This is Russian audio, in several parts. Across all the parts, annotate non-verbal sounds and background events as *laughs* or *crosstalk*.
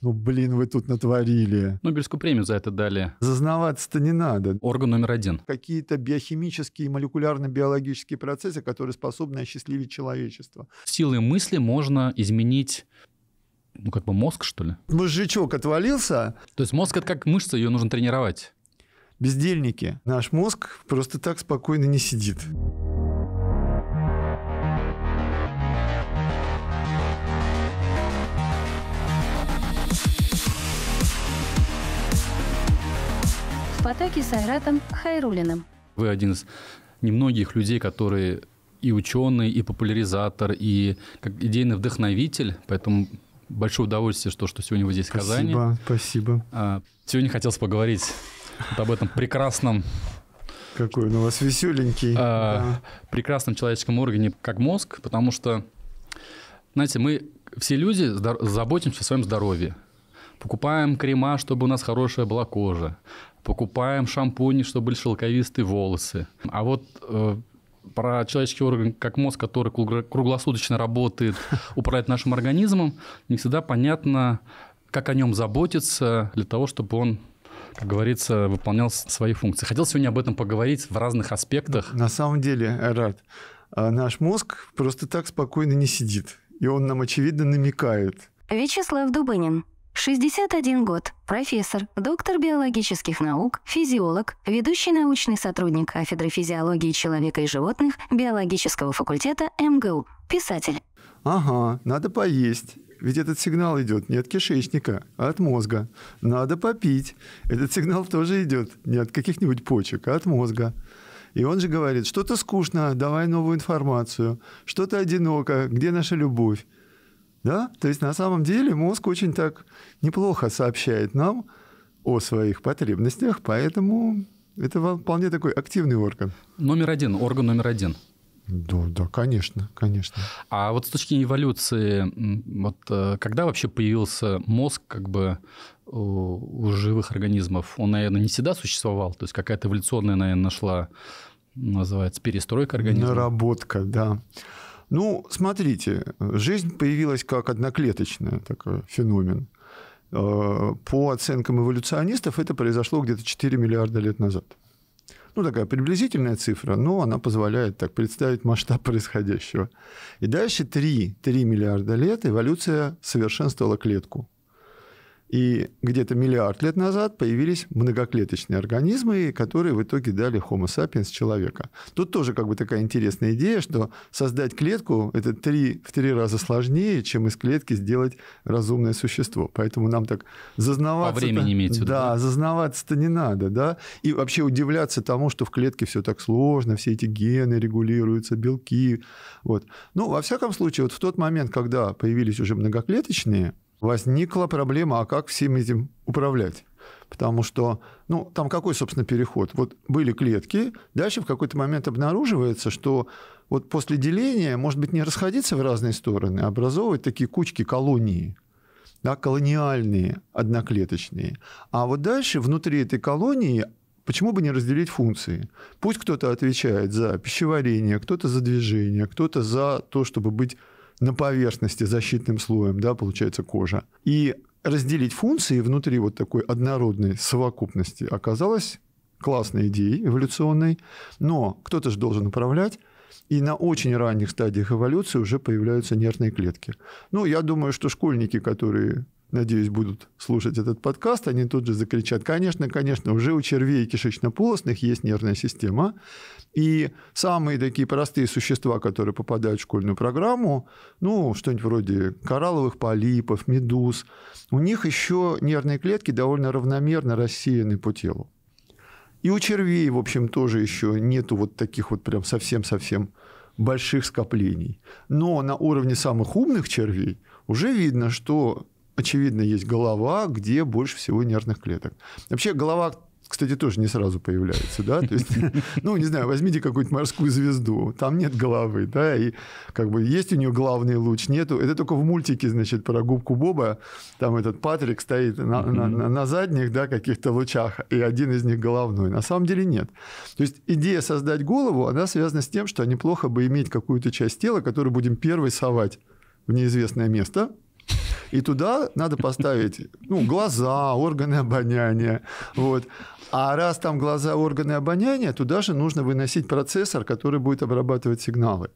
Ну, блин, вы тут натворили. Нобелевскую премию за это дали. Зазнаваться-то не надо. Орган номер один. Какие-то биохимические и молекулярно-биологические процессы, которые способны осчастливить человечество. Силой мысли можно изменить ну, как бы мозг, что ли? Мозжечок отвалился. То есть мозг – это как мышца, ее нужно тренировать. Бездельники. Наш мозг просто так спокойно не сидит. атаке с Айратом Хайрулиным. Вы один из немногих людей, которые и ученый, и популяризатор, и как идейный вдохновитель, поэтому большое удовольствие, что, что сегодня вы здесь спасибо, в Казани. Спасибо, спасибо. Сегодня хотелось поговорить об этом прекрасном какой он у вас веселенький. А, да. Прекрасном человеческом органе, как мозг, потому что, знаете, мы все люди заботимся о своем здоровье. Покупаем крема, чтобы у нас хорошая была кожа покупаем шампуни, чтобы были шелковистые волосы. А вот э, про человеческий орган как мозг, который круглосуточно работает, *laughs* управляет нашим организмом, не всегда понятно, как о нем заботиться для того, чтобы он как говорится, выполнял свои функции. Хотел сегодня об этом поговорить в разных аспектах. На самом деле, Рад, а наш мозг просто так спокойно не сидит. И он нам, очевидно, намекает. Вячеслав Дубынин, 61 год, профессор, доктор биологических наук, физиолог, ведущий научный сотрудник кафедры физиологии человека и животных биологического факультета МГУ, писатель. Ага, надо поесть. Ведь этот сигнал идет не от кишечника, а от мозга. Надо попить. Этот сигнал тоже идет не от каких-нибудь почек, а от мозга. И он же говорит, что-то скучно, давай новую информацию, что-то одиноко, где наша любовь. Да? То есть на самом деле мозг очень так неплохо сообщает нам о своих потребностях, поэтому это вполне такой активный орган. Номер один, орган номер один. Да, да, конечно, конечно. А вот с точки эволюции, вот э, когда вообще появился мозг как бы у, у живых организмов? Он, наверное, не всегда существовал, то есть какая-то эволюционная, наверное, нашла, называется, перестройка организма. Наработка, да. Ну, смотрите, жизнь появилась как одноклеточная такой феномен. А, по оценкам эволюционистов, это произошло где-то 4 миллиарда лет назад. Ну, такая приблизительная цифра, но она позволяет так представить масштаб *laughs* происходящего. И дальше 3, 3 миллиарда лет эволюция совершенствовала клетку. И где-то миллиард лет назад появились многоклеточные организмы, которые в итоге дали Homo sapiens человека. Тут тоже как бы такая интересная идея, что создать клетку – это три, в три раза сложнее, чем из клетки сделать разумное существо. Поэтому нам так зазнаваться... По времени имеется Да, да? зазнаваться-то не надо. Да? И вообще удивляться тому, что в клетке все так сложно, все эти гены регулируются, белки. Вот. Ну, во всяком случае, вот в тот момент, когда появились уже многоклеточные, возникла проблема, а как всем этим управлять? Потому что, ну, там какой, собственно, переход? Вот были клетки, дальше в какой-то момент обнаруживается, что вот после деления, может быть, не расходиться в разные стороны, а образовывать такие кучки колонии, да, колониальные, одноклеточные. А вот дальше внутри этой колонии почему бы не разделить функции? Пусть кто-то отвечает за пищеварение, кто-то за движение, кто-то за то, чтобы быть на поверхности защитным слоем, да, получается кожа. И разделить функции внутри вот такой однородной совокупности оказалось классной идеей эволюционной, но кто-то же должен управлять, и на очень ранних стадиях эволюции уже появляются нервные клетки. Ну, я думаю, что школьники, которые надеюсь, будут слушать этот подкаст, они тут же закричат, конечно, конечно, уже у червей кишечно-полостных есть нервная система, и самые такие простые существа, которые попадают в школьную программу, ну, что-нибудь вроде коралловых полипов, медуз, у них еще нервные клетки довольно равномерно рассеяны по телу. И у червей, в общем, тоже еще нету вот таких вот прям совсем-совсем больших скоплений. Но на уровне самых умных червей уже видно, что очевидно, есть голова, где больше всего нервных клеток. Вообще голова кстати, тоже не сразу появляется, да, то есть, *laughs* ну, не знаю, возьмите какую-нибудь морскую звезду, там нет головы, да, и как бы есть у нее главный луч, нету, это только в мультике, значит, про губку Боба, там этот Патрик стоит на, на, на задних, да, каких-то лучах, и один из них головной, на самом деле нет. То есть идея создать голову, она связана с тем, что неплохо бы иметь какую-то часть тела, которую будем первой совать в неизвестное место, и туда надо поставить ну, глаза, органы обоняния. Вот. А раз там глаза, органы обоняния, туда же нужно выносить процессор, который будет обрабатывать сигналы.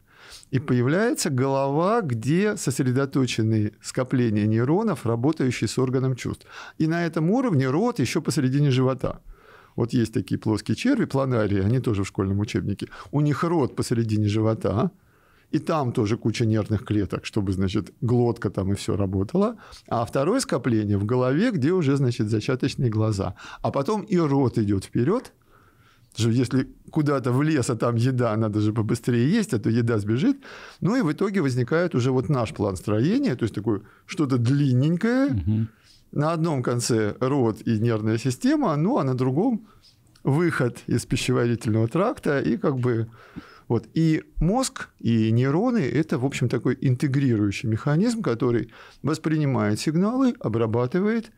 И появляется голова, где сосредоточены скопления нейронов, работающие с органом чувств. И на этом уровне рот еще посередине живота. Вот есть такие плоские черви, планарии, они тоже в школьном учебнике. У них рот посередине живота, и там тоже куча нервных клеток, чтобы, значит, глотка там и все работала. А второе скопление в голове, где уже, значит, зачаточные глаза. А потом и рот идет вперед, что если куда-то в лес, а там еда, надо же побыстрее есть, а то еда сбежит. Ну и в итоге возникает уже вот наш план строения, то есть такое что-то длинненькое, угу. на одном конце рот и нервная система, ну а на другом выход из пищеварительного тракта и как бы вот. И мозг, и нейроны – это, в общем, такой интегрирующий механизм, который воспринимает сигналы, обрабатывает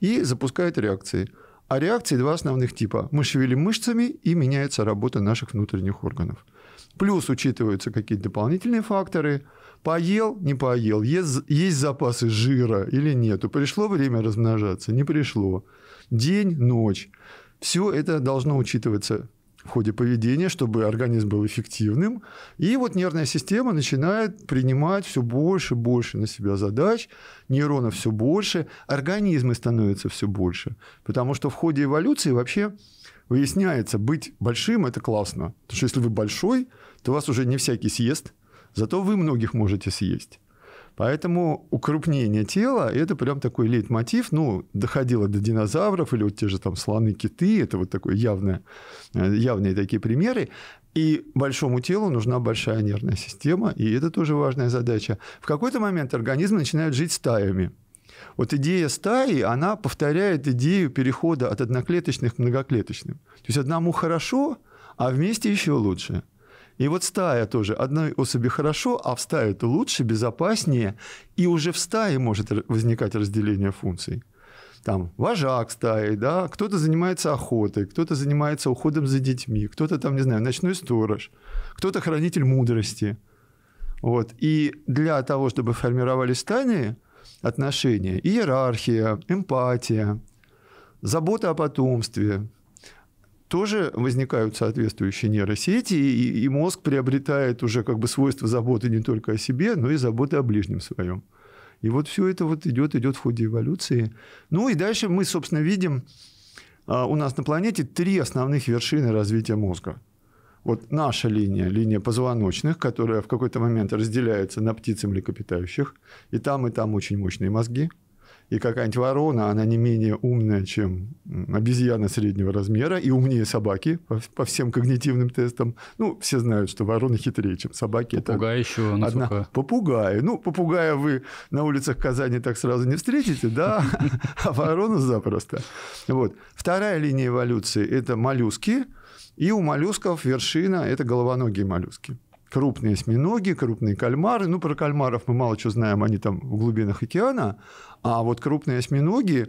и запускает реакции. А реакции два основных типа. Мы шевелим мышцами, и меняется работа наших внутренних органов. Плюс учитываются какие-то дополнительные факторы. Поел, не поел, есть, есть запасы жира или нету, пришло время размножаться, не пришло. День, ночь. Все это должно учитываться в ходе поведения, чтобы организм был эффективным. И вот нервная система начинает принимать все больше и больше на себя задач, нейронов все больше, организмы становятся все больше. Потому что в ходе эволюции вообще выясняется, быть большим – это классно. Потому что если вы большой, то вас уже не всякий съест, зато вы многих можете съесть. Поэтому укрупнение тела – это прям такой лейтмотив. Ну, доходило до динозавров или вот те же там слоны, киты. Это вот такое явное, э, явные такие примеры. И большому телу нужна большая нервная система, и это тоже важная задача. В какой-то момент организм начинает жить стаями. Вот идея стаи, она повторяет идею перехода от одноклеточных к многоклеточным. То есть одному хорошо, а вместе еще лучше – и вот стая тоже. Одной особи хорошо, а в стае это лучше, безопаснее. И уже в стае может возникать разделение функций. Там вожак стаи, да, кто-то занимается охотой, кто-то занимается уходом за детьми, кто-то там, не знаю, ночной сторож, кто-то хранитель мудрости. Вот. И для того, чтобы формировались стаи, отношения, иерархия, эмпатия, забота о потомстве, тоже возникают соответствующие нейросети, и, и мозг приобретает уже как бы свойства заботы не только о себе, но и заботы о ближнем своем. И вот все это вот идет, идет в ходе эволюции. Ну и дальше мы, собственно, видим а, у нас на планете три основных вершины развития мозга. Вот наша линия, линия позвоночных, которая в какой-то момент разделяется на птиц и млекопитающих, и там, и там очень мощные мозги – и какая-нибудь ворона, она не менее умная, чем обезьяна среднего размера, и умнее собаки по, по всем когнитивным тестам. Ну, все знают, что вороны хитрее, чем собаки. Попугай Это еще, насколько... одна... Попугай. Ну, попугая вы на улицах Казани так сразу не встретите, да, *laughs* а ворону запросто. Вот. Вторая линия эволюции – это моллюски, и у моллюсков вершина – это головоногие моллюски крупные осьминоги, крупные кальмары. Ну, про кальмаров мы мало что знаем, они там в глубинах океана. А вот крупные осьминоги,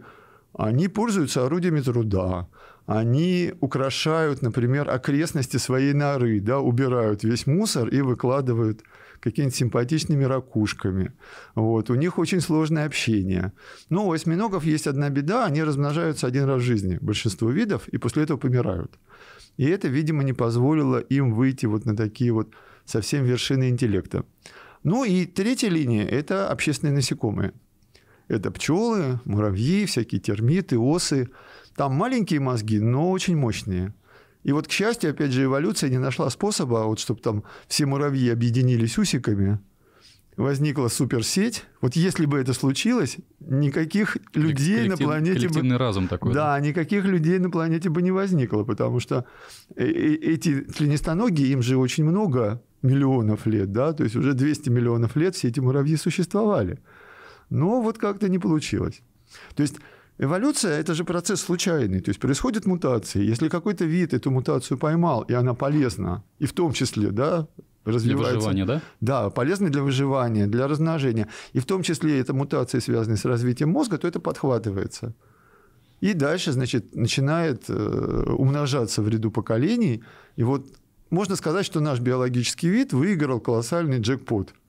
они пользуются орудиями труда, они украшают, например, окрестности своей норы, да, убирают весь мусор и выкладывают какими-нибудь симпатичными ракушками. Вот. У них очень сложное общение. Но у осьминогов есть одна беда, они размножаются один раз в жизни, большинство видов, и после этого помирают. И это, видимо, не позволило им выйти вот на такие вот совсем вершины интеллекта. Ну и третья линия – это общественные насекомые. Это пчелы, муравьи, всякие термиты, осы. Там маленькие мозги, но очень мощные. И вот, к счастью, опять же, эволюция не нашла способа, а вот чтобы там все муравьи объединились усиками, возникла суперсеть. Вот если бы это случилось, никаких людей Коллектив, на планете бы... разум такой. Да, да, никаких людей на планете бы не возникло, потому что э, э, эти членистоногие, им же очень много миллионов лет, да, то есть уже 200 миллионов лет все эти муравьи существовали но вот как-то не получилось. То есть Эволюция – это же процесс случайный, то есть происходит мутации. Если какой-то вид эту мутацию поймал, и она полезна, и в том числе, да, развивается. Для выживания, да? Да, полезны для выживания, для размножения. И в том числе эта мутация связана с развитием мозга, то это подхватывается. И дальше, значит, начинает э, умножаться в ряду поколений. И вот можно сказать, что наш биологический вид выиграл колоссальный джекпот –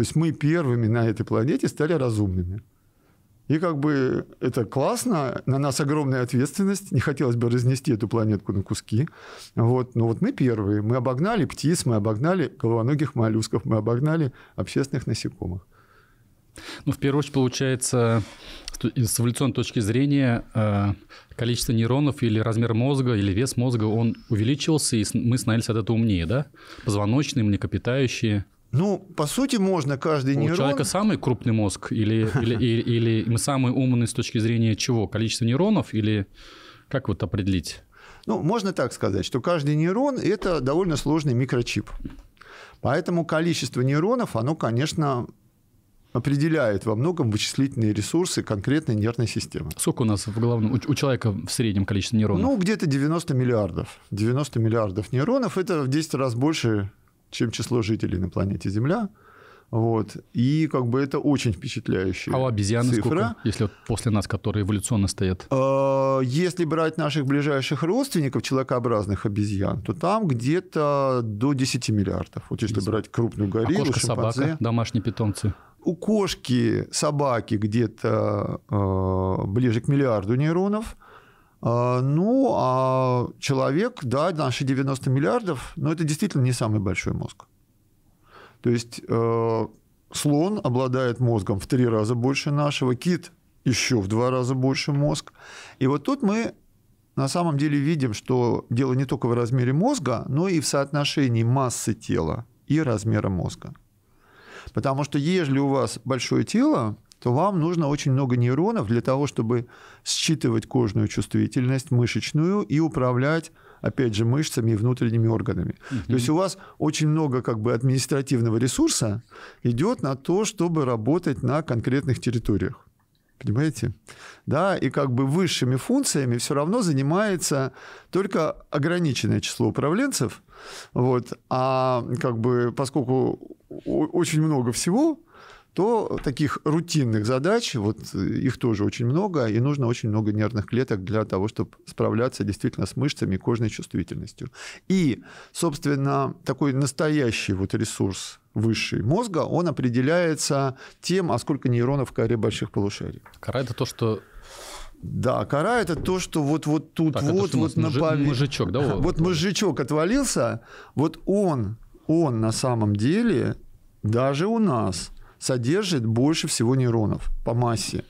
то есть мы первыми на этой планете стали разумными. И как бы это классно, на нас огромная ответственность, не хотелось бы разнести эту планетку на куски. Вот. Но вот мы первые, мы обогнали птиц, мы обогнали головоногих моллюсков, мы обогнали общественных насекомых. Ну, в первую очередь, получается, с эволюционной точки зрения, э, количество нейронов или размер мозга, или вес мозга, он увеличился, и мы становились от этого умнее, да? Позвоночные, млекопитающие – ну, по сути, можно каждый нейрон... У человека самый крупный мозг или, или, *laughs* или, мы самый умный с точки зрения чего? Количество нейронов или как вот определить? Ну, можно так сказать, что каждый нейрон – это довольно сложный микрочип. Поэтому количество нейронов, оно, конечно, определяет во многом вычислительные ресурсы конкретной нервной системы. Сколько у нас в головном, у человека в среднем количество нейронов? Ну, где-то 90 миллиардов. 90 миллиардов нейронов – это в 10 раз больше чем число жителей на планете Земля. Вот. И как бы это очень впечатляющая А у обезьяны цифра. сколько, если вот после нас, которые эволюционно стоят? А, если брать наших ближайших родственников, человекообразных обезьян, то там где-то до 10 миллиардов. Вот если брать крупную а гориллу, а кошка, шимпанзе. собака, домашние питомцы? У кошки, собаки где-то а, ближе к миллиарду нейронов – а, ну, а человек, да, наши 90 миллиардов, но это действительно не самый большой мозг. То есть э, слон обладает мозгом в три раза больше нашего, кит еще в два раза больше мозг. И вот тут мы на самом деле видим, что дело не только в размере мозга, но и в соотношении массы тела и размера мозга. Потому что если у вас большое тело, то вам нужно очень много нейронов для того, чтобы считывать кожную чувствительность, мышечную и управлять опять же, мышцами и внутренними органами. Угу. То есть у вас очень много как бы административного ресурса идет на то, чтобы работать на конкретных территориях. Понимаете? Да, и как бы высшими функциями все равно занимается только ограниченное число управленцев. Вот. А как бы поскольку очень много всего, то таких рутинных задач, вот э, их тоже очень много, и нужно очень много нервных клеток для того, чтобы справляться действительно с мышцами и кожной чувствительностью. И, собственно, такой настоящий вот ресурс высший мозга, он определяется тем, а сколько нейронов в коре больших полушарий. Кора – это то, что да, кора это то, что вот вот тут так, вот вот на напали... мужичок, да, вот мужичок отвалился, вот он он на самом деле даже у нас содержит больше всего нейронов по массе,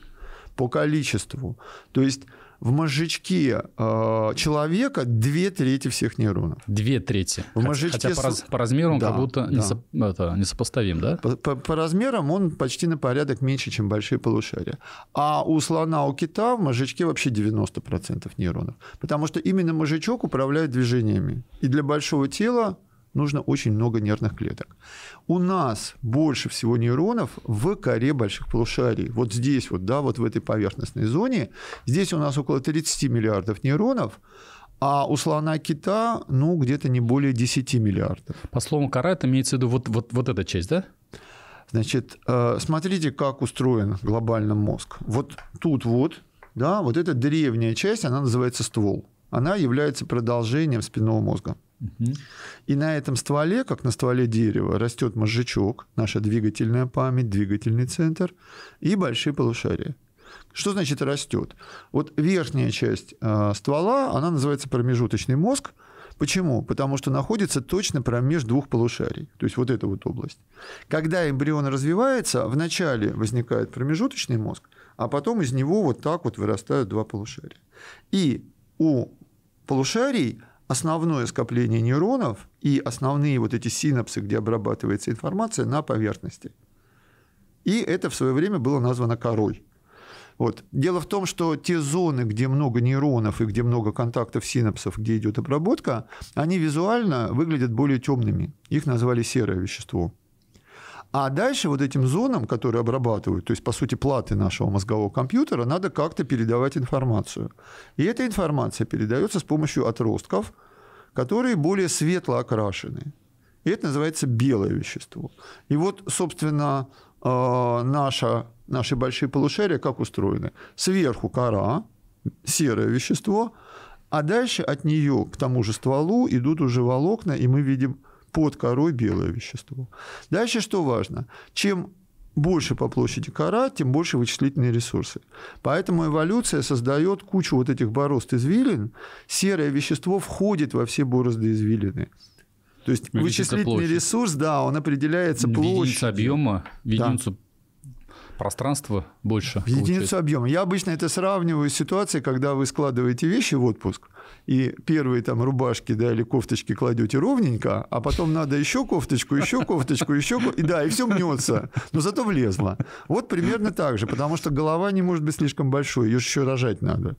по количеству. То есть в мозжечке э, человека две трети всех нейронов. Две трети. В мозжечке... Хотя по, по размеру он да, как будто да. несо... это, несопоставим, да? По, по, по размерам он почти на порядок меньше, чем большие полушария. А у слона, у кита в мозжечке вообще 90% нейронов. Потому что именно мозжечок управляет движениями. И для большого тела нужно очень много нервных клеток. У нас больше всего нейронов в коре больших полушарий. Вот здесь вот, да, вот в этой поверхностной зоне. Здесь у нас около 30 миллиардов нейронов, а у слона кита, ну, где-то не более 10 миллиардов. По словам кора, это имеется в виду вот, вот, вот эта часть, да? Значит, э, смотрите, как устроен глобально мозг. Вот тут вот, да, вот эта древняя часть, она называется ствол. Она является продолжением спинного мозга. И на этом стволе, как на стволе дерева, растет мозжечок, наша двигательная память, двигательный центр и большие полушария. Что значит растет? Вот верхняя часть э, ствола, она называется промежуточный мозг. Почему? Потому что находится точно промеж двух полушарий, то есть вот эта вот область. Когда эмбрион развивается, вначале возникает промежуточный мозг, а потом из него вот так вот вырастают два полушария. И у полушарий основное скопление нейронов и основные вот эти синапсы, где обрабатывается информация, на поверхности. И это в свое время было названо корой. Вот. Дело в том, что те зоны, где много нейронов и где много контактов синапсов, где идет обработка, они визуально выглядят более темными. Их назвали серое вещество. А дальше вот этим зонам, которые обрабатывают, то есть, по сути, платы нашего мозгового компьютера, надо как-то передавать информацию. И эта информация передается с помощью отростков, которые более светло окрашены. И это называется белое вещество. И вот, собственно, э, наша, наши большие полушария как устроены? Сверху кора, серое вещество, а дальше от нее к тому же стволу идут уже волокна, и мы видим под корой белое вещество. Дальше что важно? Чем больше по площади кора, тем больше вычислительные ресурсы. Поэтому эволюция создает кучу вот этих борозд извилин. Серое вещество входит во все борозды извилины. То есть Видится вычислительный ресурс, да, он определяется площадью. Единица объема, единицу да пространство больше. В единицу получается. объема. Я обычно это сравниваю с ситуацией, когда вы складываете вещи в отпуск, и первые там рубашки да, или кофточки кладете ровненько, а потом надо еще кофточку, еще кофточку, еще кофточку, и да, и все мнется, но зато влезло. Вот примерно так же, потому что голова не может быть слишком большой, ее еще рожать надо.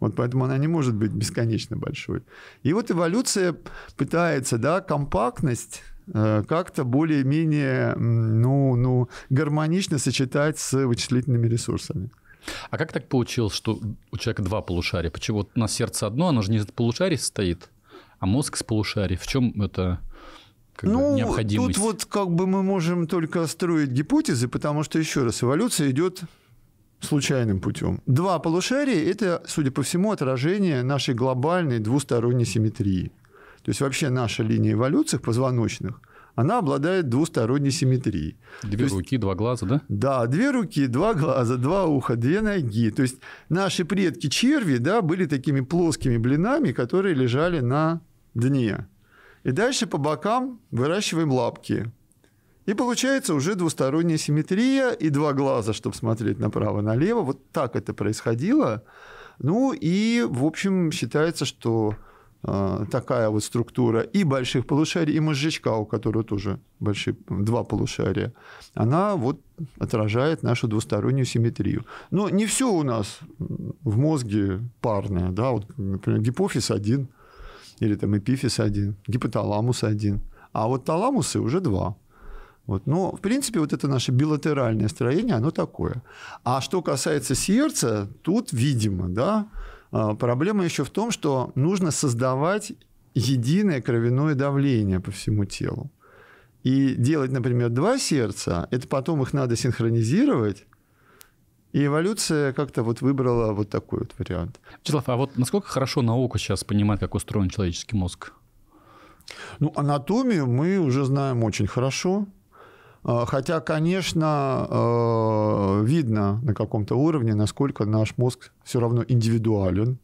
Вот поэтому она не может быть бесконечно большой. И вот эволюция пытается, да, компактность Э, как-то более-менее ну, ну, гармонично сочетать с вычислительными ресурсами. А как так получилось, что у человека два полушария? Почему вот у нас сердце одно, оно же не из полушарий состоит, а мозг из полушарий. В чем это как ну, бы необходимость? Тут вот как бы мы можем только строить гипотезы, потому что, еще раз, эволюция идет случайным путем. Два полушария – это, судя по всему, отражение нашей глобальной двусторонней симметрии. То есть вообще наша линия эволюции позвоночных – она обладает двусторонней симметрией. Две есть, руки, два глаза, да? Да, две руки, два глаза, два уха, две ноги. То есть наши предки черви да, были такими плоскими блинами, которые лежали на дне. И дальше по бокам выращиваем лапки. И получается уже двусторонняя симметрия и два глаза, чтобы смотреть направо-налево. Вот так это происходило. Ну и, в общем, считается, что Э, такая вот структура и больших полушарий, и мозжечка, у которого тоже большие, два полушария, она вот отражает нашу двустороннюю симметрию. Но не все у нас в мозге парное. Да? Вот, например, гипофиз один, или там эпифиз один, гипоталамус один. А вот таламусы уже два. Вот. Но, в принципе, вот это наше билатеральное строение, оно такое. А что касается сердца, тут, видимо, да, а, проблема еще в том, что нужно создавать единое кровяное давление по всему телу. И делать, например, два сердца, это потом их надо синхронизировать, и эволюция как-то вот выбрала вот такой вот вариант. Вячеслав, а вот насколько хорошо наука сейчас понимает, как устроен человеческий мозг? Ну, анатомию мы уже знаем очень хорошо. Э, хотя, конечно, э, видно на каком-то уровне, насколько наш мозг все равно индивидуален,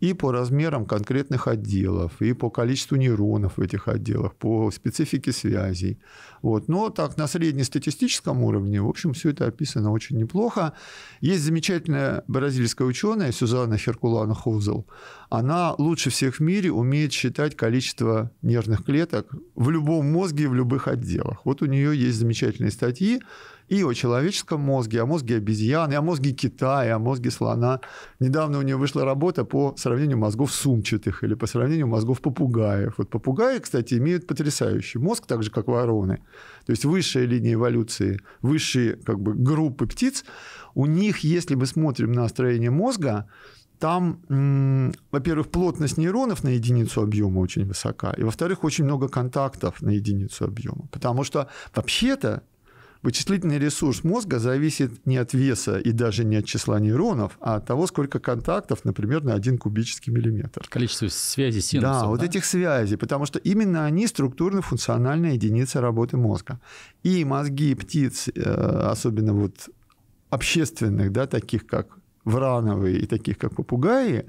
и по размерам конкретных отделов, и по количеству нейронов в этих отделах, по специфике связей. Вот. Но так на среднестатистическом уровне, в общем, все это описано очень неплохо. Есть замечательная бразильская ученая Сюзанна Херкулана Хоузел. Она лучше всех в мире умеет считать количество нервных клеток в любом мозге в любых отделах. Вот у нее есть замечательные статьи, и о человеческом мозге, о мозге обезьяны, о мозге Китая, о мозге слона. Недавно у нее вышла работа по сравнению мозгов сумчатых или по сравнению мозгов попугаев. Вот попугаи, кстати, имеют потрясающий мозг, так же, как вороны. То есть высшая линия эволюции, высшие как бы, группы птиц, у них, если мы смотрим на строение мозга, там, во-первых, плотность нейронов на единицу объема очень высока, и, во-вторых, очень много контактов на единицу объема. Потому что вообще-то Вычислительный ресурс мозга зависит не от веса и даже не от числа нейронов, а от того, сколько контактов, например, на один кубический миллиметр. Количество связей синусов. Да, да? вот этих связей, потому что именно они структурно-функциональная единица работы мозга. И мозги птиц, э, особенно вот общественных, да, таких как врановые и таких как попугаи,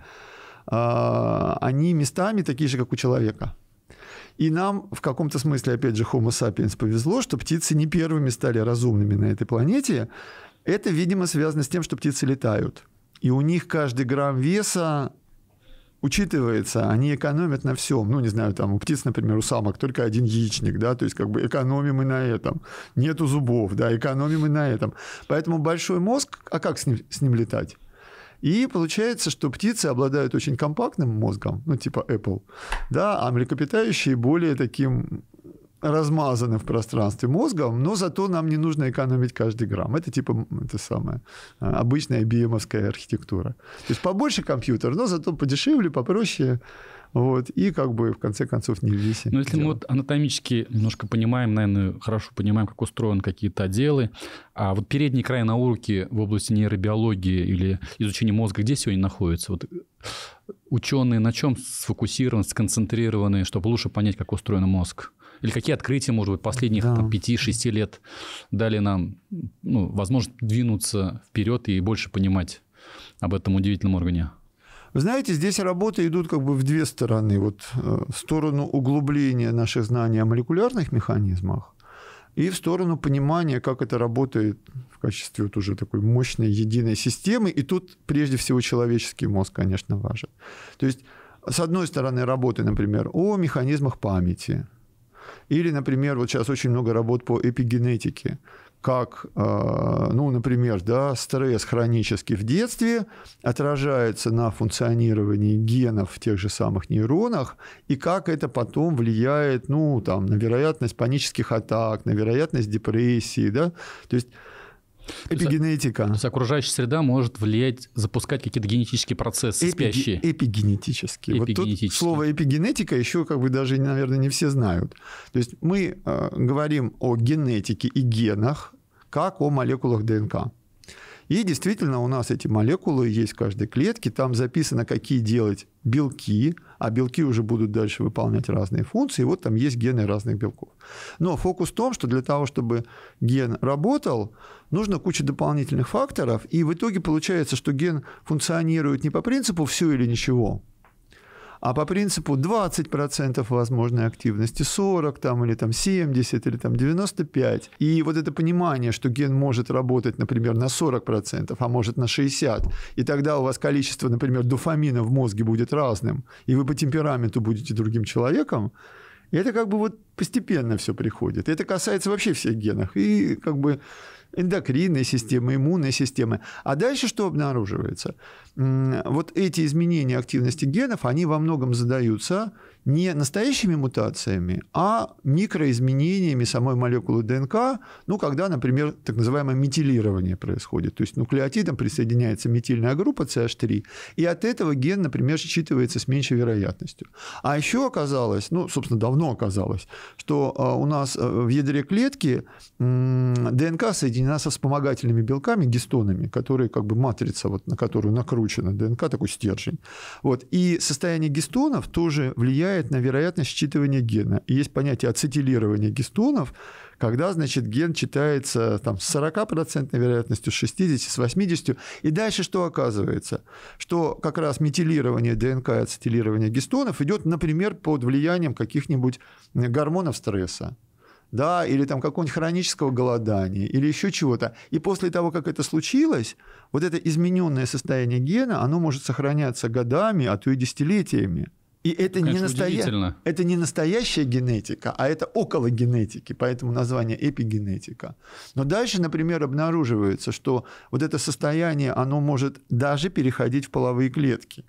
а, они местами такие же, как у человека. И нам в каком-то смысле, опять же, Homo sapiens повезло, что птицы не первыми стали разумными на этой планете. Это, видимо, связано с тем, что птицы летают. И у них каждый грамм веса учитывается, они экономят на всем. Ну, не знаю, там у птиц, например, у самок только один яичник, да, то есть как бы экономим и на этом. Нету зубов, да, экономим и на этом. Поэтому большой мозг, а как с ним, с ним летать? И получается, что птицы обладают очень компактным мозгом, ну, типа Apple, да, а млекопитающие более таким размазаны в пространстве мозгом, но зато нам не нужно экономить каждый грамм. Это типа это самая э, обычная биемовская архитектура. То есть побольше компьютер, но зато подешевле, попроще. Вот, и как бы в конце концов не в Но ну, если дело. мы вот анатомически немножко понимаем, наверное, хорошо понимаем, как устроены какие-то отделы, а вот передний край науки в области нейробиологии или изучения мозга где сегодня находится? Вот э, ученые на чем сфокусированы, сконцентрированы, чтобы лучше понять, как устроен мозг? Или какие открытия, может быть, последних да. 5-6 лет дали нам ну, возможность двинуться вперед и больше понимать об этом удивительном органе? Вы знаете, здесь работы идут как бы в две стороны. Вот э, в сторону углубления наших знаний о молекулярных механизмах и в сторону понимания, как это работает в качестве вот уже такой мощной единой системы. И тут прежде всего человеческий мозг, конечно, важен. То есть, с одной стороны, работы, например, о механизмах памяти. Или, например, вот сейчас очень много работ по эпигенетике как, э, ну, например, да, стресс хронический в детстве отражается на функционировании генов в тех же самых нейронах, и как это потом влияет, ну, там, на вероятность панических атак, на вероятность депрессии, да, то есть Эпигенетика. То есть, то есть окружающая среда может влиять, запускать какие-то генетические процессы Эпиге- спящие. Эпигенетические. эпигенетические. Вот тут слово эпигенетика еще как бы даже, наверное, не все знают. То есть мы э, говорим о генетике и генах, как о молекулах ДНК. И действительно у нас эти молекулы есть в каждой клетке, там записано, какие делать белки, а белки уже будут дальше выполнять разные функции, и вот там есть гены разных белков. Но фокус в том, что для того, чтобы ген работал, нужно куча дополнительных факторов, и в итоге получается, что ген функционирует не по принципу «все или ничего», а по принципу 20% возможной активности, 40 там, или там 70 или там 95. И вот это понимание, что ген может работать, например, на 40%, а может на 60%, и тогда у вас количество, например, дофамина в мозге будет разным, и вы по темпераменту будете другим человеком, и это как бы вот постепенно все приходит. это касается вообще всех генов. И как бы эндокринной системы, иммунной системы. А дальше что обнаруживается? Вот эти изменения активности генов, они во многом задаются не настоящими мутациями, а микроизменениями самой молекулы ДНК, ну, когда, например, так называемое метилирование происходит. То есть нуклеотидом присоединяется метильная группа CH3, и от этого ген, например, считывается с меньшей вероятностью. А еще оказалось, ну, собственно, давно оказалось, что а, у нас э, в ядре клетки ДНК соединена со вспомогательными белками, гистонами, которые как бы матрица, вот, на которую накручена ДНК, такой стержень. Вот. И состояние гистонов тоже влияет влияет на вероятность считывания гена. И есть понятие ацетилирования гистонов, когда, значит, ген читается там, с 40% вероятностью, с 60%, с 80%. И дальше что оказывается? Что как раз метилирование ДНК и ацетилирование гистонов идет, например, под влиянием каких-нибудь гормонов стресса да, или там какого-нибудь хронического голодания, или еще чего-то. И после того, как это случилось, вот это измененное состояние гена, оно может сохраняться годами, а то и десятилетиями. И это, Конечно, не настоя... это не настоящая генетика, а это около генетики, поэтому название эпигенетика. Но дальше, например, обнаруживается, что вот это состояние, оно может даже переходить в половые клетки.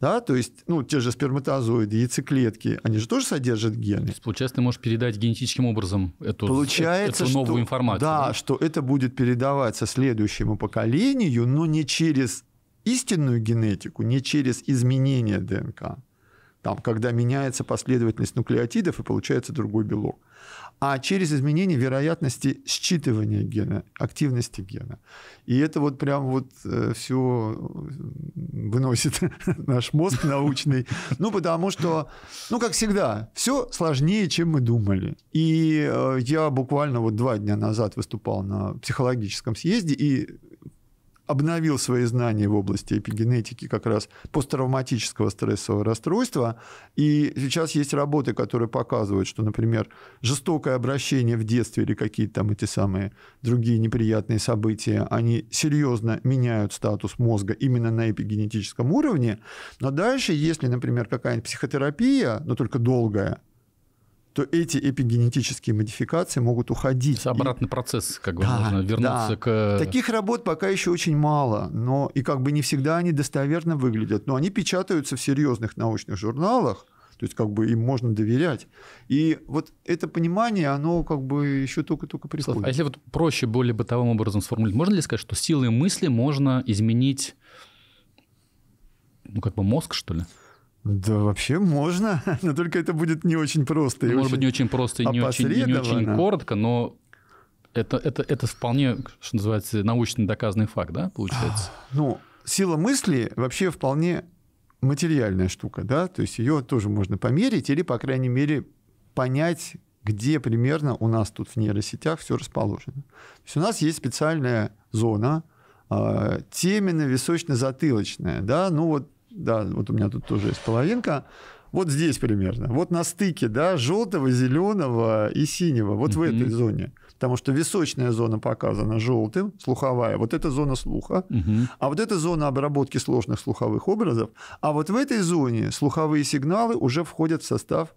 Да, то есть, ну, те же сперматозоиды, яйцеклетки, они же тоже содержат гены. То есть, получается, ты можешь передать генетическим образом эту, получается, эту новую что, информацию. Да, да, что это будет передаваться следующему поколению, но не через истинную генетику не через изменение ДНК, там, когда меняется последовательность нуклеотидов и получается другой белок, а через изменение вероятности считывания гена, активности гена. И это вот прям вот э, все э, выносит *laughs* наш мозг научный. Ну, потому что, ну, как всегда, все сложнее, чем мы думали. И э, я буквально вот два дня назад выступал на психологическом съезде, и обновил свои знания в области эпигенетики как раз посттравматического стрессового расстройства. И сейчас есть работы, которые показывают, что, например, жестокое обращение в детстве или какие-то там эти самые другие неприятные события, они серьезно меняют статус мозга именно на эпигенетическом уровне. Но дальше, если, например, какая-нибудь психотерапия, но только долгая, то эти эпигенетические модификации могут уходить. Это обратный и... процесс, как бы да, можно вернуться да. к... Э, Таких работ пока еще очень мало, но и как бы не всегда они достоверно выглядят, но они печатаются в серьезных научных журналах, то есть как бы им можно доверять. И вот это понимание, оно как бы еще только-только приходит. Слав, а если вот проще, более бытовым образом сформулировать, можно ли сказать, что силой мысли можно изменить, ну как бы мозг, что ли? Да вообще можно, *laughs* но только это будет не очень просто. Может быть, не очень просто не очень, и не очень коротко, но это, это, это вполне, что называется, научно доказанный факт, да, получается? А, ну, сила мысли вообще вполне материальная штука, да, то есть ее тоже можно померить или, по крайней мере, понять, где примерно у нас тут в нейросетях все расположено. То есть у нас есть специальная зона, а, теменно-височно-затылочная, да, ну вот да, вот у меня тут тоже есть половинка, вот здесь примерно, вот на стыке, да, желтого, зеленого и синего, вот mm-hmm. в этой зоне. Потому что височная зона показана желтым, слуховая, вот это зона слуха, mm-hmm. а вот это зона обработки сложных слуховых образов, а вот в этой зоне слуховые сигналы уже входят в состав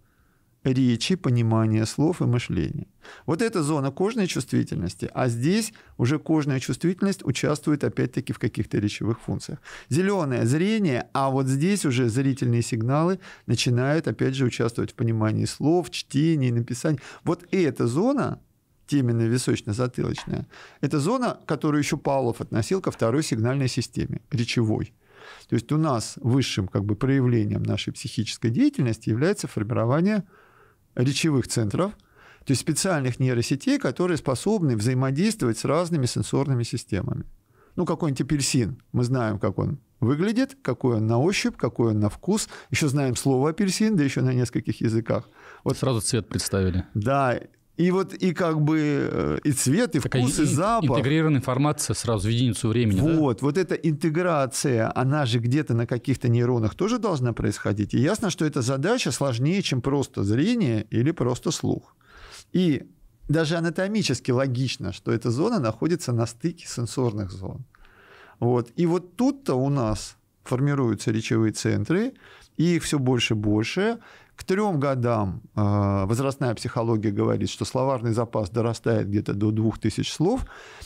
речи, понимания слов и мышления. Вот это зона кожной чувствительности, а здесь уже кожная чувствительность участвует опять-таки в каких-то речевых функциях. Зеленое зрение, а вот здесь уже зрительные сигналы начинают опять же участвовать в понимании слов, чтении, написании. Вот эта зона теменно-височно-затылочная. Это зона, которую еще Павлов относил ко второй сигнальной системе, речевой. То есть у нас высшим как бы, проявлением нашей психической деятельности является формирование речевых центров, то есть специальных нейросетей, которые способны взаимодействовать с разными сенсорными системами. Ну, какой-нибудь апельсин, мы знаем, как он выглядит, какой он на ощупь, какой он на вкус. Еще знаем слово апельсин, да еще на нескольких языках. Вот сразу цвет представили. Да, и вот и как бы э, и цвет, и Такая вкус, и запах. Интегрированная информация сразу в единицу времени. Вот, да? вот эта интеграция, она же где-то на каких-то нейронах тоже должна происходить. И ясно, что эта задача сложнее, чем просто зрение или просто слух. И даже анатомически логично, что эта зона находится на стыке сенсорных зон. Вот. И вот тут-то у нас формируются речевые центры, и их все больше и больше. К трем годам э, возрастная психология говорит, что словарный запас дорастает где-то до двух тысяч слов.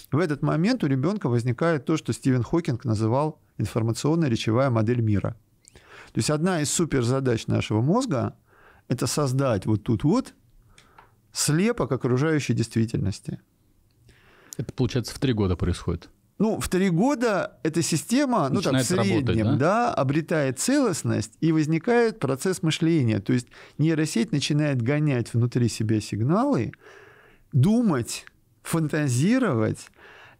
В этот момент у ребенка возникает то, что Стивен Хокинг называл информационная речевая модель мира. То есть одна из суперзадач нашего мозга – это создать вот тут вот слепок окружающей действительности. Это, получается, в три года происходит? ну, в три года эта система, ну, там в среднем, работать, да? да, обретает целостность, и возникает процесс мышления. То есть нейросеть начинает гонять внутри себя сигналы, думать, фантазировать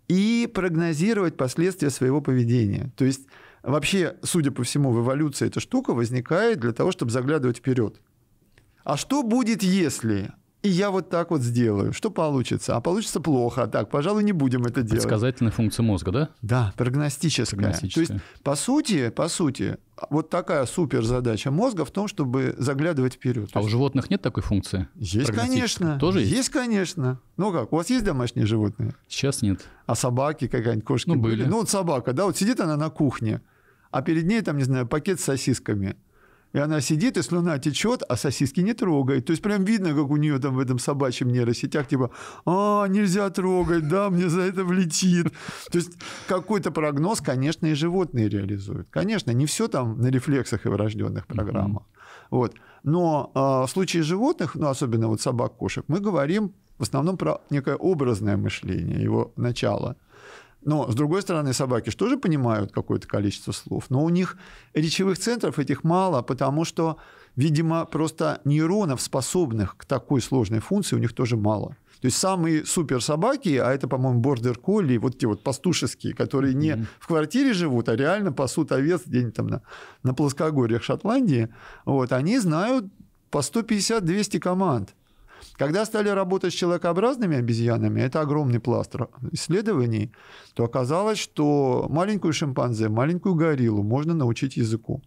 и прогнозировать последствия своего поведения. То есть вообще, судя по всему, в эволюции эта штука возникает для того, чтобы заглядывать вперед. А что будет, если? и я вот так вот сделаю. Что получится? А получится плохо. А так, пожалуй, не будем это делать. Предсказательная функция мозга, да? Да, прогностическая. прогностическая. То есть, по сути, по сути, вот такая супер задача мозга в том, чтобы заглядывать вперед. А у животных нет такой функции? Есть, конечно. Тоже есть? Есть, конечно. Ну как, у вас есть домашние животные? Сейчас нет. А собаки какая-нибудь, кошки? Ну, были. были. Ну, вот собака, да, вот сидит она на кухне, а перед ней там, не знаю, пакет с сосисками – и она сидит, и слюна течет, а сосиски не трогает. То есть прям видно, как у нее там в этом собачьем нейросетях, типа, а, нельзя трогать, да, мне за это влетит. То есть какой-то прогноз, конечно, и животные реализуют. Конечно, не все там на рефлексах и врожденных программах. Вот. Но э, в случае животных, ну, особенно вот собак-кошек, мы говорим в основном про некое образное мышление, его начало – но, с другой стороны, собаки же тоже понимают какое-то количество слов, но у них речевых центров этих мало, потому что, видимо, просто нейронов, способных к такой сложной функции, у них тоже мало. То есть самые супер собаки, а это, по-моему, бордер колли, вот те вот пастушеские, которые не mm-hmm. в квартире живут, а реально пасут овец где-нибудь там на, на плоскогорьях Шотландии, вот, они знают по 150-200 команд. Когда стали работать с человекообразными обезьянами, это огромный пласт исследований, то оказалось, что маленькую шимпанзе, маленькую гориллу можно научить языку.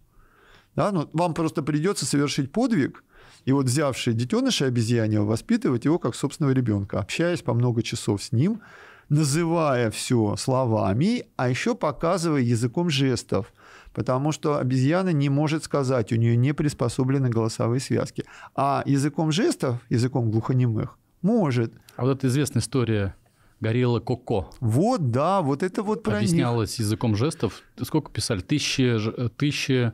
Да, но ну, вам просто придется совершить подвиг, и вот взявший детеныша обезьяньего воспитывать его как собственного ребенка, общаясь по много часов с ним, называя все словами, а еще показывая языком жестов потому что обезьяна не может сказать, у нее не приспособлены голосовые связки. А языком жестов, языком глухонемых, может. А вот эта известная история горилла Коко. Вот, да, вот это вот про Объяснялось них. языком жестов. Сколько писали? Тысячи, тысячи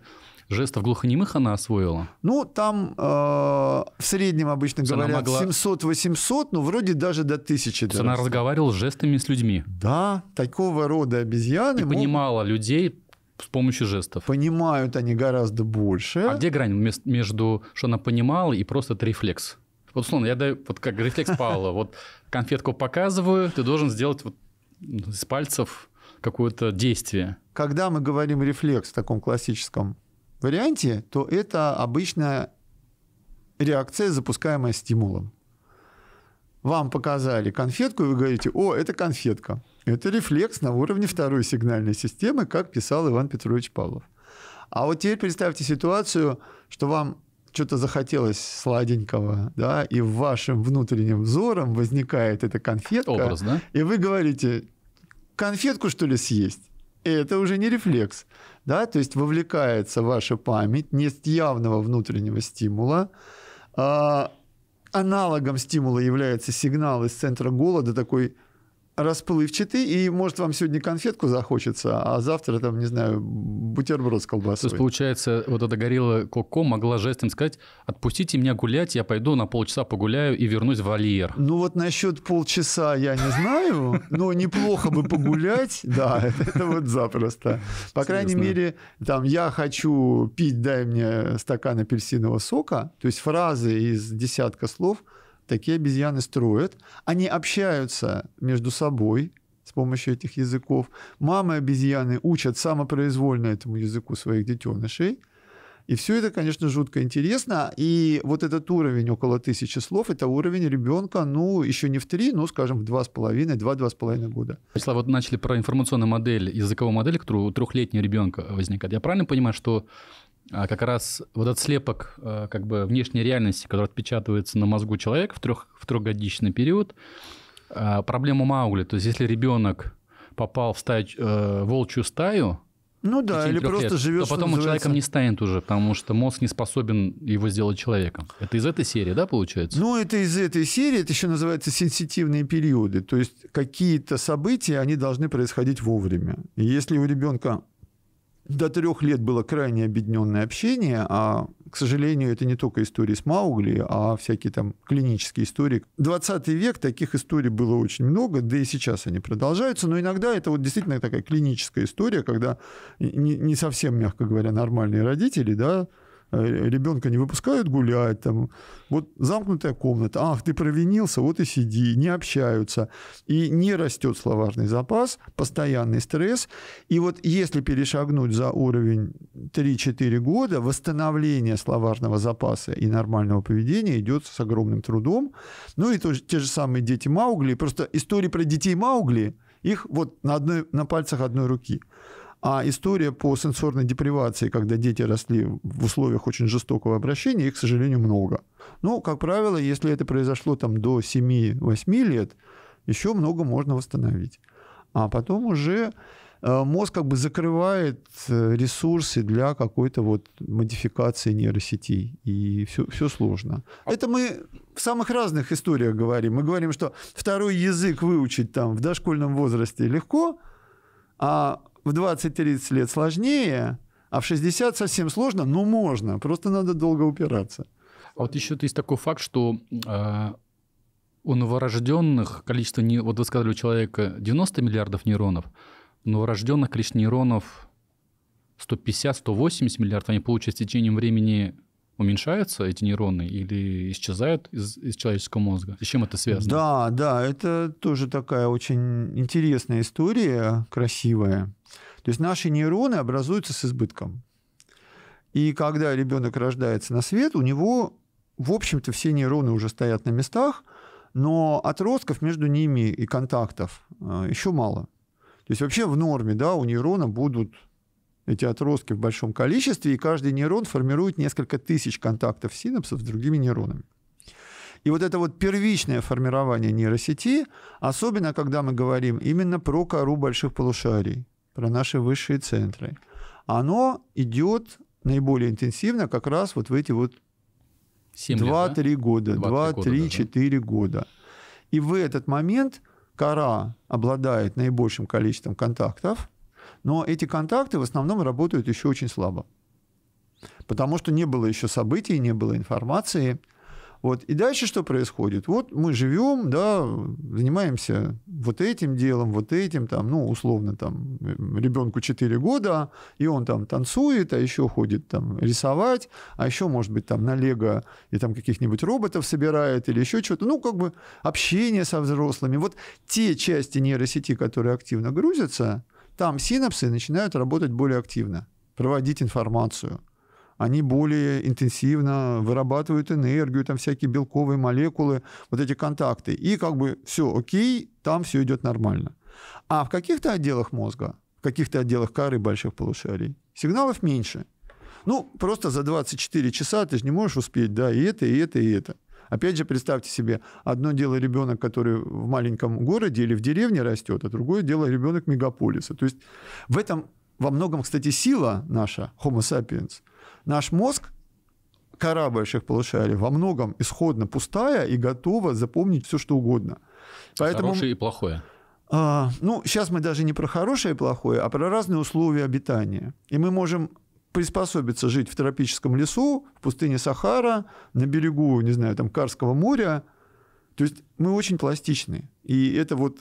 жестов глухонемых она освоила? Ну, там э, в среднем обычно говорят могла... 700-800, но ну, вроде даже до 1000. То она разговаривала жестами с людьми. Да, такого рода обезьяны. И могут... понимала людей с помощью жестов. Понимают они гораздо больше. А где грань между, что она понимала, и просто это рефлекс? Вот, условно, я даю, вот как рефлекс Павла, вот конфетку показываю, ты должен сделать вот из пальцев какое-то действие. Когда мы говорим рефлекс в таком классическом варианте, то это обычно реакция, запускаемая стимулом. Вам показали конфетку, и вы говорите, о, это конфетка. Это рефлекс на уровне второй сигнальной системы, как писал Иван Петрович Павлов. А вот теперь представьте ситуацию, что вам что-то захотелось сладенького, да, и в вашем внутреннем взором возникает эта конфетка. Образ, да? И вы говорите, конфетку, что ли, съесть? И это уже не рефлекс. Да? То есть вовлекается ваша память, нет явного внутреннего стимула. А, аналогом стимула является сигнал из центра голода, такой расплывчатый, и может вам сегодня конфетку захочется, а завтра там, не знаю, бутерброд с колбасой. То есть, получается, вот эта горилла Коко могла жестом сказать, отпустите меня гулять, я пойду на полчаса погуляю и вернусь в вольер. Ну вот насчет полчаса я не знаю, но неплохо бы погулять, да, это вот запросто. По крайней мере, там, я хочу пить, дай мне стакан апельсинового сока, то есть фразы из десятка слов – такие обезьяны строят. Они общаются между собой с помощью этих языков. Мамы обезьяны учат самопроизвольно этому языку своих детенышей. И все это, конечно, жутко интересно. И вот этот уровень около тысячи слов, это уровень ребенка, ну, еще не в три, ну, скажем, в два с половиной, два-два с половиной года. Вячеслав, вот начали про информационную модель, языковую модель, которую у трехлетнего ребенка возникает. Я правильно понимаю, что а как раз вот этот слепок э, как бы внешней реальности, который отпечатывается на мозгу человека в, трех, в трехгодичный период, а, проблема Маугли. То есть если ребенок попал в стаю, э, волчью стаю, ну да, или просто лет, живешь. То потом он человеком не станет уже, потому что мозг не способен его сделать человеком. Это из этой серии, да, получается? Ну, это из этой серии, это еще называется сенситивные периоды. То есть какие-то события, они должны происходить вовремя. И если у ребенка до трех лет было крайне объединенное общение, а, к сожалению, это не только истории с Маугли, а всякие там клинические истории. 20 век, таких историй было очень много, да и сейчас они продолжаются, но иногда это вот действительно такая клиническая история, когда не, не совсем, мягко говоря, нормальные родители, да, Э, ребенка не выпускают гулять, там, вот замкнутая комната, ах, ты провинился, вот и сиди, не общаются, и не растет словарный запас, постоянный стресс, и вот если перешагнуть за уровень 3-4 года, восстановление словарного запаса и нормального поведения идет с огромным трудом, ну и тоже те же самые дети Маугли, просто истории про детей Маугли, их вот на, одной, на пальцах одной руки – а история по сенсорной депривации, когда дети росли в условиях очень жестокого обращения, их, к сожалению, много. Но, как правило, если это произошло там до 7-8 лет, еще много можно восстановить. А потом уже э, мозг как бы закрывает э, ресурсы для какой-то вот модификации нейросетей. И все, все сложно. А это мы в самых разных историях говорим. Мы говорим, что второй язык выучить там в дошкольном возрасте легко, а в 20-30 лет сложнее, а в 60 совсем сложно, но ну, можно. Просто надо долго упираться. А вот еще есть такой факт, что э, у новорожденных количество, не, вот вы сказали, у человека 90 миллиардов нейронов, у новорожденных количество нейронов 150-180 миллиардов, они, получается, с течением времени уменьшаются эти нейроны или исчезают из, из человеческого мозга? С чем это связано? Да, да, это тоже такая очень интересная история, красивая. То есть наши нейроны образуются с избытком. И когда ребенок рождается на свет, у него, в общем-то, все нейроны уже стоят на местах, но отростков между ними и контактов э, еще мало. То есть вообще в норме да, у нейрона будут эти отростки в большом количестве, и каждый нейрон формирует несколько тысяч контактов синапсов с другими нейронами. И вот это вот первичное формирование нейросети, особенно когда мы говорим именно про кору больших полушарий, про наши высшие центры, оно идет наиболее интенсивно как раз вот в эти вот 2-3 да? года, 2-3-4 года, года. И в этот момент кора обладает наибольшим количеством контактов, но эти контакты в основном работают еще очень слабо. Потому что не было еще событий, не было информации, вот. И дальше что происходит? Вот мы живем, да, занимаемся вот этим делом, вот этим, там, ну, условно, там, ребенку 4 года, и он там танцует, а еще ходит там рисовать, а еще, может быть, там на лего и там каких-нибудь роботов собирает или еще что-то. Ну, как бы общение со взрослыми. Вот те части нейросети, которые активно грузятся, там синапсы начинают работать более активно, проводить информацию – они более интенсивно вырабатывают энергию, там всякие белковые молекулы, вот эти контакты. И как бы все окей, там все идет нормально. А в каких-то отделах мозга, в каких-то отделах коры больших полушарий сигналов меньше. Ну, просто за 24 часа ты же не можешь успеть, да, и это, и это, и это. Опять же, представьте себе, одно дело ребенок, который в маленьком городе или в деревне растет, а другое дело ребенок мегаполиса. То есть в этом во многом, кстати, сила наша, Homo sapiens, Наш мозг кора больших полушарий во многом исходно пустая и готова запомнить все что угодно. Поэтому, хорошее и плохое. А, ну, сейчас мы даже не про хорошее и плохое, а про разные условия обитания. И мы можем приспособиться жить в тропическом лесу, в пустыне Сахара, на берегу, не знаю, там, Карского моря. То есть мы очень пластичны. И это вот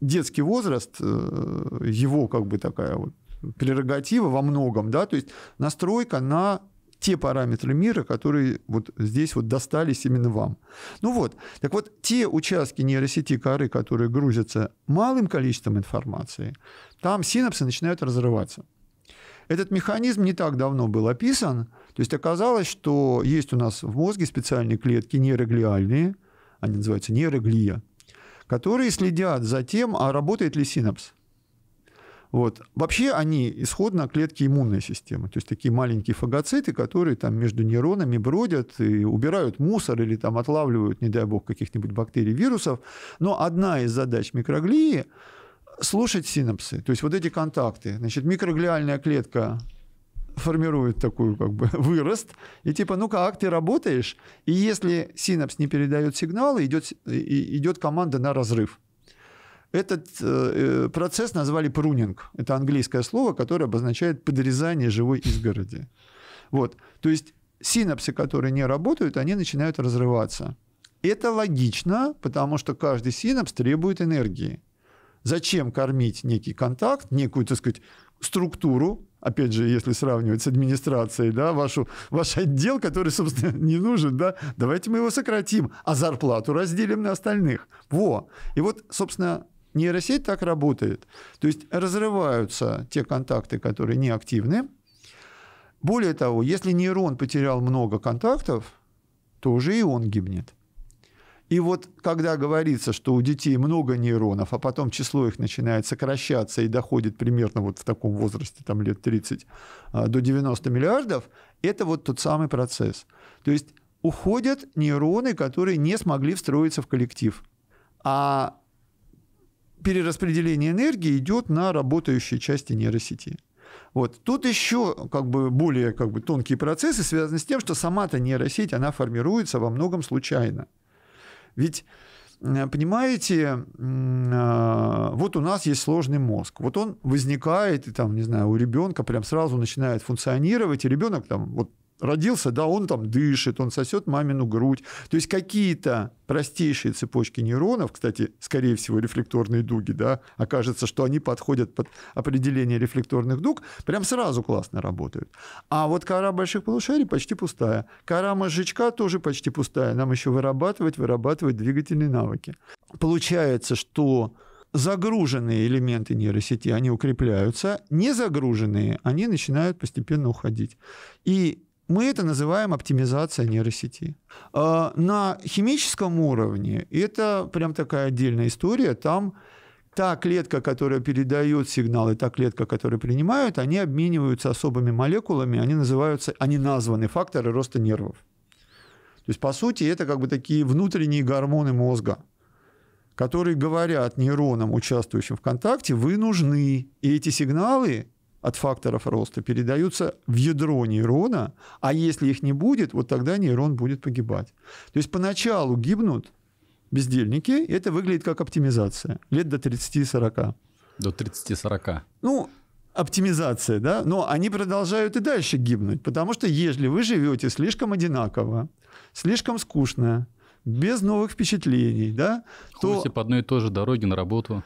детский возраст, э, его как бы такая вот прерогатива во многом, да, то есть настройка на те параметры мира, которые вот здесь вот достались именно вам. Ну вот, так вот, те участки нейросети коры, которые грузятся малым количеством информации, там синапсы начинают разрываться. Этот механизм не так давно был описан. То есть оказалось, что есть у нас в мозге специальные клетки нейроглиальные, они называются нейроглия, которые следят за тем, а работает ли синапс. Вот. Вообще они исходно клетки иммунной системы, то есть такие маленькие фагоциты, которые там между нейронами бродят и убирают мусор или там отлавливают, не дай бог, каких-нибудь бактерий, вирусов. Но одна из задач микроглии – слушать синапсы, то есть вот эти контакты. Значит, микроглиальная клетка формирует такую как бы *laughs* вырост, и типа, ну как а ты работаешь, и если синапс не передает сигналы, идет, идет команда на разрыв. Этот э, процесс назвали прунинг. Это английское слово, которое обозначает подрезание живой изгороди. Вот. То есть синапсы, которые не работают, они начинают разрываться. Это логично, потому что каждый синапс требует энергии. Зачем кормить некий контакт, некую, так сказать, структуру, опять же, если сравнивать с администрацией, да, вашу, ваш отдел, который, собственно, *laughs* не нужен, да, давайте мы его сократим, а зарплату разделим на остальных. Во. И вот, собственно, Нейросеть так работает. То есть разрываются те контакты, которые неактивны. Более того, если нейрон потерял много контактов, то уже и он гибнет. И вот когда говорится, что у детей много нейронов, а потом число их начинает сокращаться и доходит примерно вот в таком возрасте, там лет 30, а, до 90 миллиардов, это вот тот самый процесс. То есть уходят нейроны, которые не смогли встроиться в коллектив. А перераспределение энергии идет на работающие части нейросети. Вот. Тут еще как бы, более как бы, тонкие процессы связаны с тем, что сама-то нейросеть, она формируется во многом случайно. Ведь э, Понимаете, э, вот у нас есть сложный мозг. Вот он возникает, и там, не знаю, у ребенка прям сразу начинает функционировать, и ребенок там вот родился, да, он там дышит, он сосет мамину грудь. То есть какие-то простейшие цепочки нейронов, кстати, скорее всего, рефлекторные дуги, да, окажется, что они подходят под определение рефлекторных дуг, прям сразу классно работают. А вот кора больших полушарий почти пустая. Кора мозжечка тоже почти пустая. Нам еще вырабатывать, вырабатывать двигательные навыки. Получается, что загруженные элементы нейросети, они укрепляются, не загруженные они начинают постепенно уходить. И мы это называем оптимизация нейросети. А, на химическом уровне это прям такая отдельная история. Там та клетка, которая передает сигнал, и та клетка, которая принимает, они обмениваются особыми молекулами, они называются, они названы факторы роста нервов. То есть, по сути, это как бы такие внутренние гормоны мозга, которые говорят нейронам, участвующим в контакте, вы нужны. И эти сигналы от факторов роста передаются в ядро нейрона, а если их не будет, вот тогда нейрон будет погибать. То есть поначалу гибнут бездельники, и это выглядит как оптимизация лет до 30-40. До 30-40. Ну, оптимизация, да, но они продолжают и дальше гибнуть, потому что если вы живете слишком одинаково, слишком скучно, без новых впечатлений, да, Ходите то... по одной и той же дороге на работу.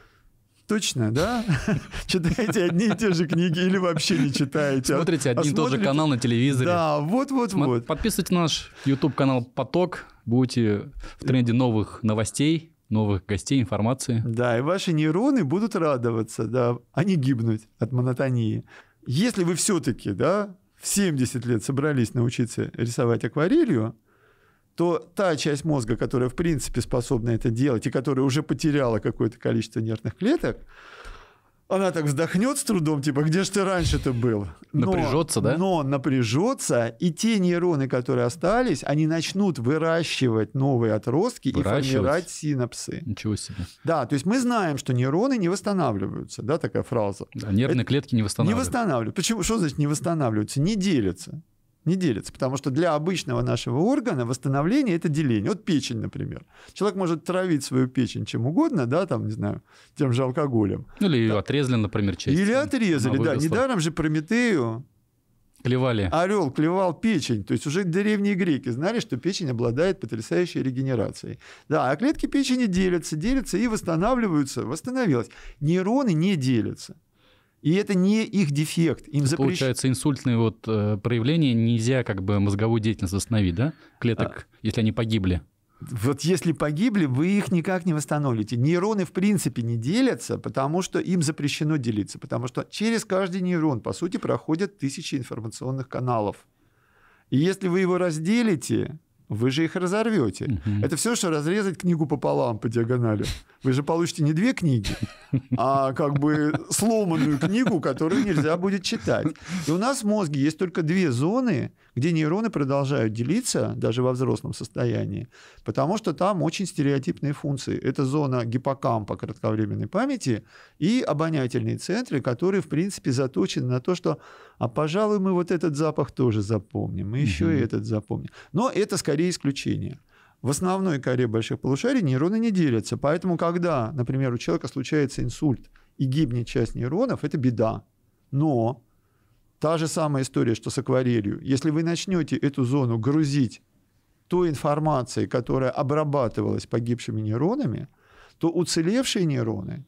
Точно, да? *laughs* Читаете одни и те же книги или вообще не читаете? Смотрите один и тот же канал на телевизоре. Да, вот-вот-вот. Подписывайтесь на наш YouTube-канал «Поток». Будете в тренде новых новостей, новых гостей, информации. Да, и ваши нейроны будут радоваться, да, а не гибнуть от монотонии. Если вы все-таки, да, в 70 лет собрались научиться рисовать акварелью, то та часть мозга, которая в принципе способна это делать и которая уже потеряла какое-то количество нервных клеток, она так вздохнет с трудом, типа, где же ты раньше-то был? Но, напряжется, да? Но напряжется, и те нейроны, которые остались, они начнут выращивать новые отростки выращивать? и формировать синапсы. Ничего себе. Да, то есть мы знаем, что нейроны не восстанавливаются, да, такая фраза. Да, нервные Это... клетки не восстанавливаются. Не восстанавливаются. Почему? Что значит не восстанавливаются? Не делятся не делится. Потому что для обычного нашего органа восстановление – это деление. Вот печень, например. Человек может травить свою печень чем угодно, да, там, не знаю, тем же алкоголем. Ну, или ее отрезали, например, часть. Или отрезали, да. Недаром же Прометею Клевали. Орел клевал печень. То есть уже древние греки знали, что печень обладает потрясающей регенерацией. Да, а клетки печени делятся, делятся и восстанавливаются. Восстановилось. Нейроны не делятся. И это не их дефект. Им запрещ... Получается, инсультные вот э, проявления нельзя как бы мозговую деятельность восстановить, да? Клеток, а... если они погибли. Вот если погибли, вы их никак не восстановите. Нейроны в принципе не делятся, потому что им запрещено делиться, потому что через каждый нейрон, по сути, проходят тысячи информационных каналов. И если вы его разделите, вы же их разорвете. Угу. Это все, что разрезать книгу пополам по диагонали. Вы же получите не две книги, а как бы сломанную книгу, которую нельзя будет читать. И у нас в мозге есть только две зоны, где нейроны продолжают делиться даже во взрослом состоянии, потому что там очень стереотипные функции. Это зона гиппокампа кратковременной памяти и обонятельные центры, которые, в принципе, заточены на то, что, а, пожалуй, мы вот этот запах тоже запомним, мы еще угу. и этот запомним. Но это скорее исключение. В основной коре больших полушарий нейроны не делятся. Поэтому, когда, например, у человека случается инсульт и гибнет часть нейронов, это беда. Но Та же самая история, что с акварелью. Если вы начнете эту зону грузить той информацией, которая обрабатывалась погибшими нейронами, то уцелевшие нейроны,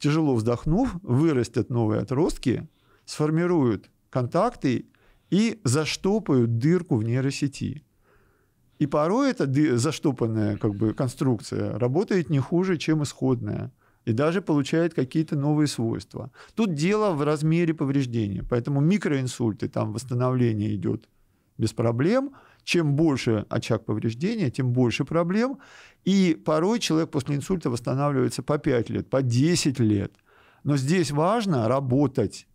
тяжело вздохнув, вырастят новые отростки, сформируют контакты и заштопают дырку в нейросети. И порой эта заштопанная как бы, конструкция работает не хуже, чем исходная – и даже получает какие-то новые свойства. Тут дело в размере повреждения, поэтому микроинсульты, там восстановление идет без проблем. Чем больше очаг повреждения, тем больше проблем. И порой человек после инсульта восстанавливается по 5 лет, по 10 лет. Но здесь важно работать.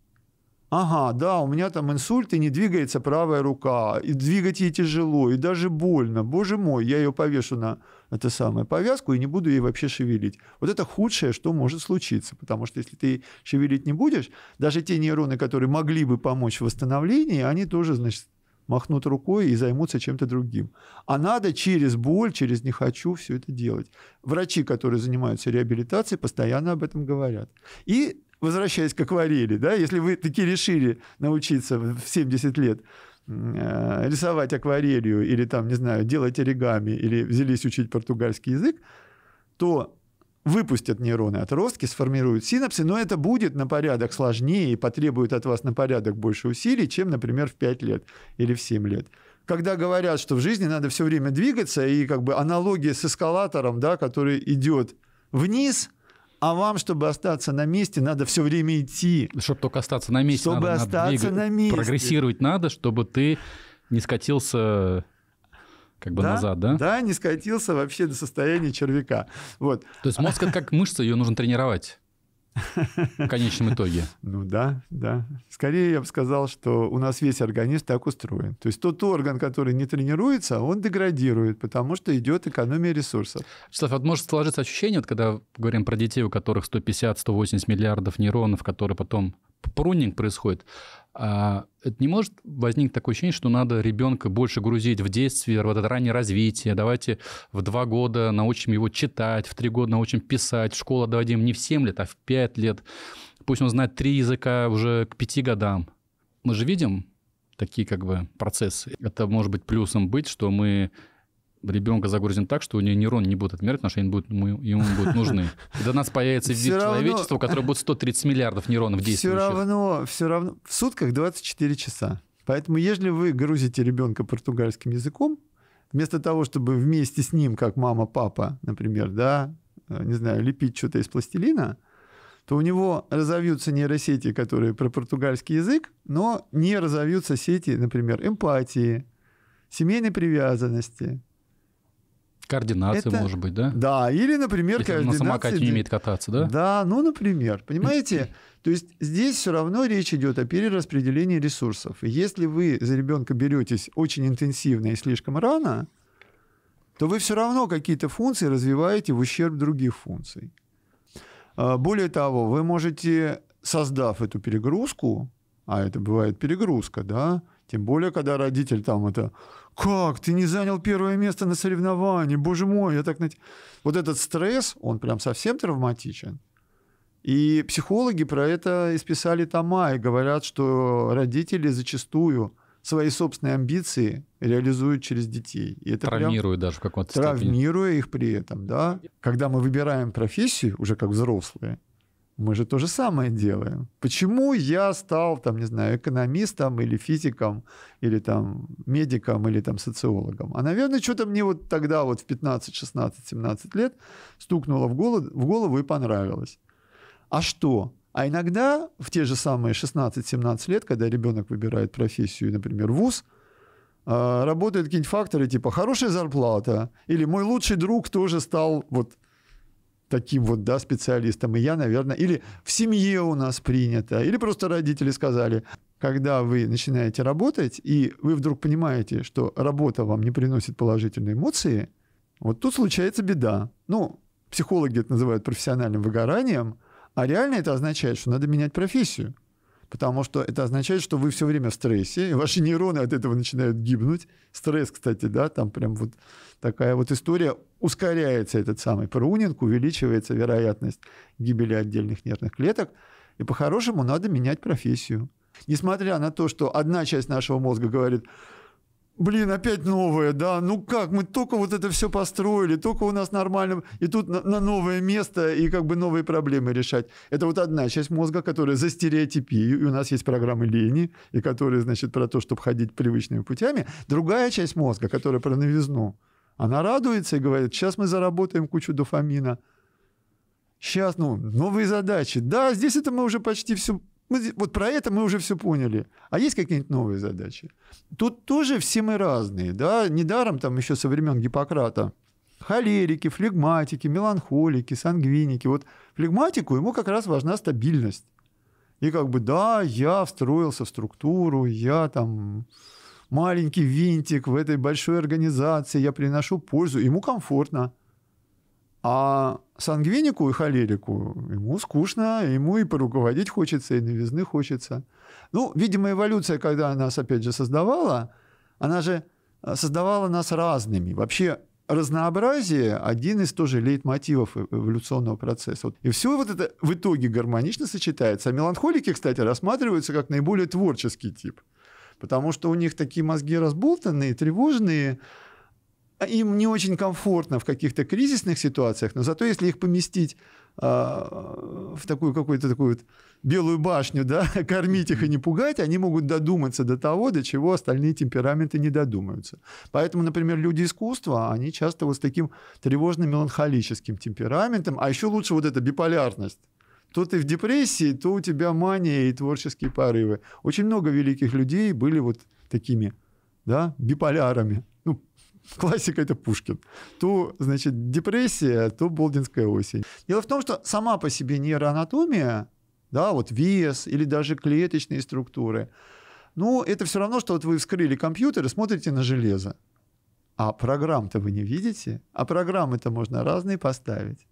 Ага, да, у меня там инсульт, и не двигается правая рука, и двигать ей тяжело, и даже больно. Боже мой, я ее повешу на это самое, повязку и не буду ей вообще шевелить. Вот это худшее, что может случиться, потому что если ты шевелить не будешь, даже те нейроны, которые могли бы помочь в восстановлении, они тоже, значит, махнут рукой и займутся чем-то другим. А надо через боль, через не хочу все это делать. Врачи, которые занимаются реабилитацией, постоянно об этом говорят. И возвращаясь к акварели, да, если вы таки решили научиться в 70 лет Э, рисовать акварелью или там, не знаю, делать оригами или взялись учить португальский язык, то выпустят нейроны отростки, сформируют синапсы, но это будет на порядок сложнее и потребует от вас на порядок больше усилий, чем, например, в 5 лет или в 7 лет. Когда говорят, что в жизни надо все время двигаться, и как бы аналогия с эскалатором, да, который идет вниз – а вам, чтобы остаться на месте, надо все время идти. Чтобы только остаться на месте. Чтобы надо, остаться надо на месте. Прогрессировать надо, чтобы ты не скатился как бы да, назад, да? Да, не скатился вообще до состояния червяка. Вот. То есть мозг как мышца, ее нужно тренировать. В конечном итоге. *laughs* Ну да, да. Скорее я бы сказал, что у нас весь организм так устроен. То есть тот орган, который не тренируется, он деградирует, потому что идет экономия ресурсов. Вячеслав, вот может сложиться ощущение, вот когда говорим про детей, у которых 150-180 миллиардов нейронов, которые потом пронинг происходит, а это не может возникнуть такое ощущение, что надо ребенка больше грузить в детстве, в это раннее развитие, давайте в два года научим его читать, в три года научим писать, школа дадим не в семь лет, а в пять лет, пусть он знает три языка уже к пяти годам. Мы же видим такие как бы процессы. Это может быть плюсом быть, что мы ребенка загрузим так, что у нее нейрон не будет отмирать, потому что они будут, ему будут нужны. И до нас появится вид человечества, у которого будет 130 миллиардов нейронов действующих. Все равно, все равно. В сутках 24 часа. Поэтому, если вы грузите ребенка португальским языком, вместо того, чтобы вместе с ним, как мама, папа, например, да, э, не знаю, лепить что-то из пластилина, то у него разовьются нейросети, которые про португальский язык, но не разовьются сети, например, эмпатии, семейной привязанности, Координация, это, может быть, да? Да, или, например, Если координация... на самокате не умеет кататься, да? Да, ну, например, понимаете? *laughs* То есть здесь все равно речь идет о перераспределении ресурсов. если вы за ребенка беретесь очень интенсивно и слишком рано, то вы все равно какие-то функции развиваете в ущерб других функций. А, более того, вы можете, создав эту перегрузку, а это бывает перегрузка, да, тем более, когда родитель там это как, ты не занял первое место на соревновании, боже мой, я так... Вот этот стресс, он прям совсем травматичен. И психологи про это исписали тома и говорят, что родители зачастую свои собственные амбиции реализуют через детей. И это травмируя прям, даже в каком-то травмируя степени. Травмируя их при этом, да. Когда мы выбираем профессию, уже как взрослые, мы же то же самое делаем. Почему я стал, там, не знаю, экономистом или физиком, или там медиком, или там социологом? А, наверное, что-то мне вот тогда, вот в 15, 16, 17 лет стукнуло в голову, в голову и понравилось. А что? А иногда в те же самые 16-17 лет, когда ребенок выбирает профессию, например, вуз, а, работают какие-нибудь факторы типа хорошая зарплата или мой лучший друг тоже стал вот таким вот, да, специалистом. И я, наверное, или в семье у нас принято, или просто родители сказали, когда вы начинаете работать, и вы вдруг понимаете, что работа вам не приносит положительные эмоции, вот тут случается беда. Ну, психологи это называют профессиональным выгоранием, а реально это означает, что надо менять профессию. Потому что это означает, что вы все время в стрессе, и ваши нейроны от этого начинают гибнуть. Стресс, кстати, да, там прям вот такая вот история ускоряется этот самый прунинг, увеличивается вероятность гибели отдельных нервных клеток. И по-хорошему надо менять профессию. Несмотря на то, что одна часть нашего мозга говорит, блин, опять новое, да, ну как, мы только вот это все построили, только у нас нормально, и тут на, на новое место, и как бы новые проблемы решать. Это вот одна часть мозга, которая за стереотипию, и у нас есть программы лени, и которые, значит, про то, чтобы ходить привычными путями. Другая часть мозга, которая про новизну. Она радуется и говорит, сейчас мы заработаем кучу дофамина. Сейчас, ну, новые задачи. Да, здесь это мы уже почти все... Мы, вот про это мы уже все поняли. А есть какие-нибудь новые задачи? Тут тоже все мы разные, да? Недаром там еще со времен Гиппократа холерики, флегматики, меланхолики, сангвиники. Вот флегматику ему как раз важна стабильность. И как бы, да, я встроился в структуру, я там маленький винтик в этой большой организации, я приношу пользу, ему комфортно. А сангвинику и холерику ему скучно, ему и поруководить хочется, и новизны хочется. Ну, видимо, эволюция, когда нас, опять же, создавала, она же э, создавала нас разными. Вообще разнообразие – один из тоже лейтмотивов э, эволюционного процесса. И все вот это в итоге гармонично сочетается. А меланхолики, кстати, рассматриваются как наиболее творческий тип – потому что у них такие мозги разболтанные, тревожные, а им не очень комфортно в каких-то кризисных ситуациях, но зато если их поместить а, в такую какую-то такую вот белую башню, да, *laughs* кормить их и не пугать, они могут додуматься до того, до чего остальные темпераменты не додумаются. Поэтому, например, люди искусства, они часто вот с таким тревожно-меланхолическим темпераментом, а еще лучше вот эта биполярность то ты в депрессии, то у тебя мания и творческие порывы. Очень много великих людей были вот такими, да, биполярами. Ну, *laughs* классика – это Пушкин. То, значит, депрессия, то Болдинская осень. Дело в том, что сама по себе нейроанатомия, да, вот вес или даже клеточные структуры, ну, это все равно, что вот вы вскрыли компьютер и смотрите на железо. А программ-то вы не видите, а программы-то можно разные поставить.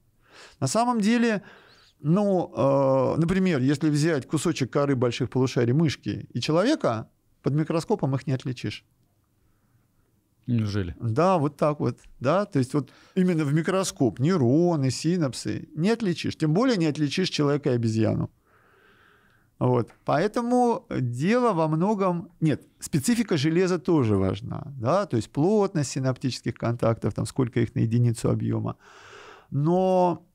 На самом деле, ну, э, например, если взять кусочек коры больших полушарий мышки и человека, под микроскопом их не отличишь. Неужели? Да, вот так вот. Да? То есть вот именно в микроскоп нейроны, синапсы не отличишь. Тем более не отличишь человека и обезьяну. Вот. Поэтому дело во многом... Нет, специфика железа тоже важна. Да? То есть плотность синаптических контактов, там, сколько их на единицу объема. Но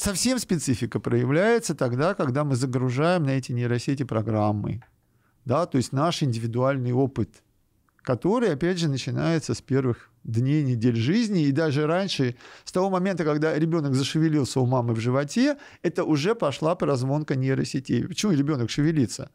совсем специфика проявляется тогда, когда мы загружаем на эти нейросети программы. Да, то есть наш индивидуальный опыт, который, опять же, начинается с первых дней, недель жизни, и даже раньше, с того момента, когда ребенок зашевелился у мамы в животе, это уже пошла прозвонка нейросетей. Почему ребенок шевелится?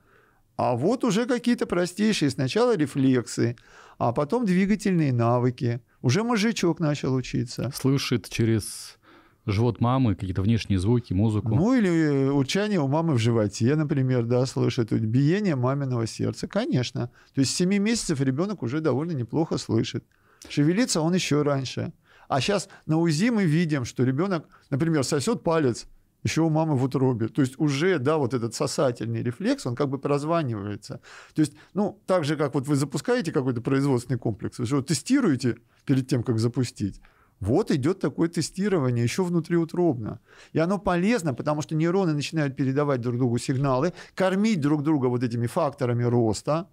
А вот уже какие-то простейшие сначала рефлексы, а потом двигательные навыки. Уже мужичок начал учиться. Слышит через живот мамы, какие-то внешние звуки, музыку. Ну или э, урчание у мамы в животе, Я, например, да, слышу это биение маминого сердца, конечно. То есть с 7 месяцев ребенок уже довольно неплохо слышит. Шевелится он еще раньше. А сейчас на УЗИ мы видим, что ребенок, например, сосет палец, еще у мамы в утробе. То есть уже, да, вот этот сосательный рефлекс, он как бы прозванивается. То есть, ну, так же, как вот вы запускаете какой-то производственный комплекс, вы же его тестируете перед тем, как запустить. Вот идет такое тестирование еще внутриутробно. И оно полезно, потому что нейроны начинают передавать друг другу сигналы, кормить друг друга вот этими факторами роста.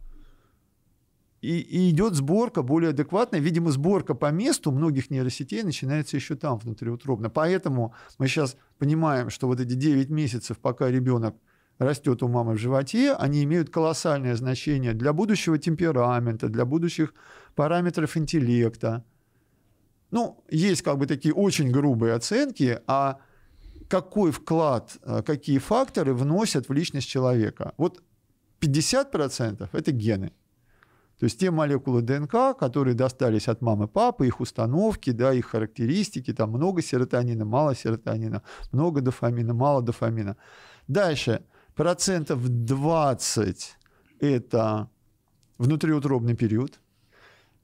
И, и идет сборка более адекватная. Видимо, сборка по месту многих нейросетей начинается еще там, внутриутробно. Поэтому мы сейчас понимаем, что вот эти 9 месяцев, пока ребенок растет у мамы в животе, они имеют колоссальное значение для будущего темперамента, для будущих параметров интеллекта ну, есть как бы такие очень грубые оценки, а какой вклад, э, какие факторы вносят в личность человека. Вот 50% это гены. То есть те молекулы ДНК, которые достались от мамы, и папы, их установки, да, их характеристики, там много серотонина, мало серотонина, много дофамина, мало дофамина. Дальше процентов 20 это внутриутробный период.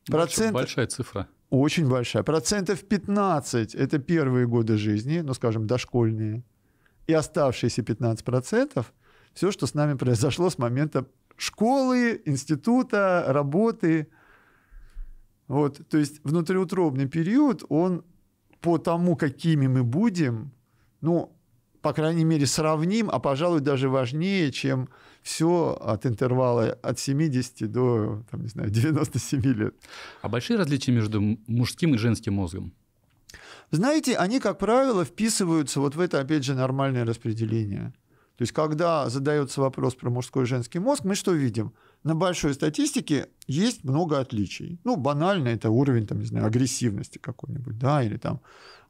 Процент... Большая цифра очень большая. Процентов 15 – это первые годы жизни, ну, скажем, дошкольные. И оставшиеся 15% – все, что с нами произошло с момента школы, института, работы. Вот, то есть внутриутробный период, он по тому, какими мы будем, ну, по крайней мере, сравним, а, пожалуй, даже важнее, чем все от интервала от 70 до, там, не знаю, 97 *laughs* лет. А большие различия между мужским и женским мозгом? Знаете, они, как правило, вписываются вот в это, опять же, нормальное распределение. То есть, когда задается вопрос про мужской и женский мозг, мы что видим? На большой статистике есть много отличий. Ну, банально это уровень, там, не знаю, агрессивности какой-нибудь, да, или там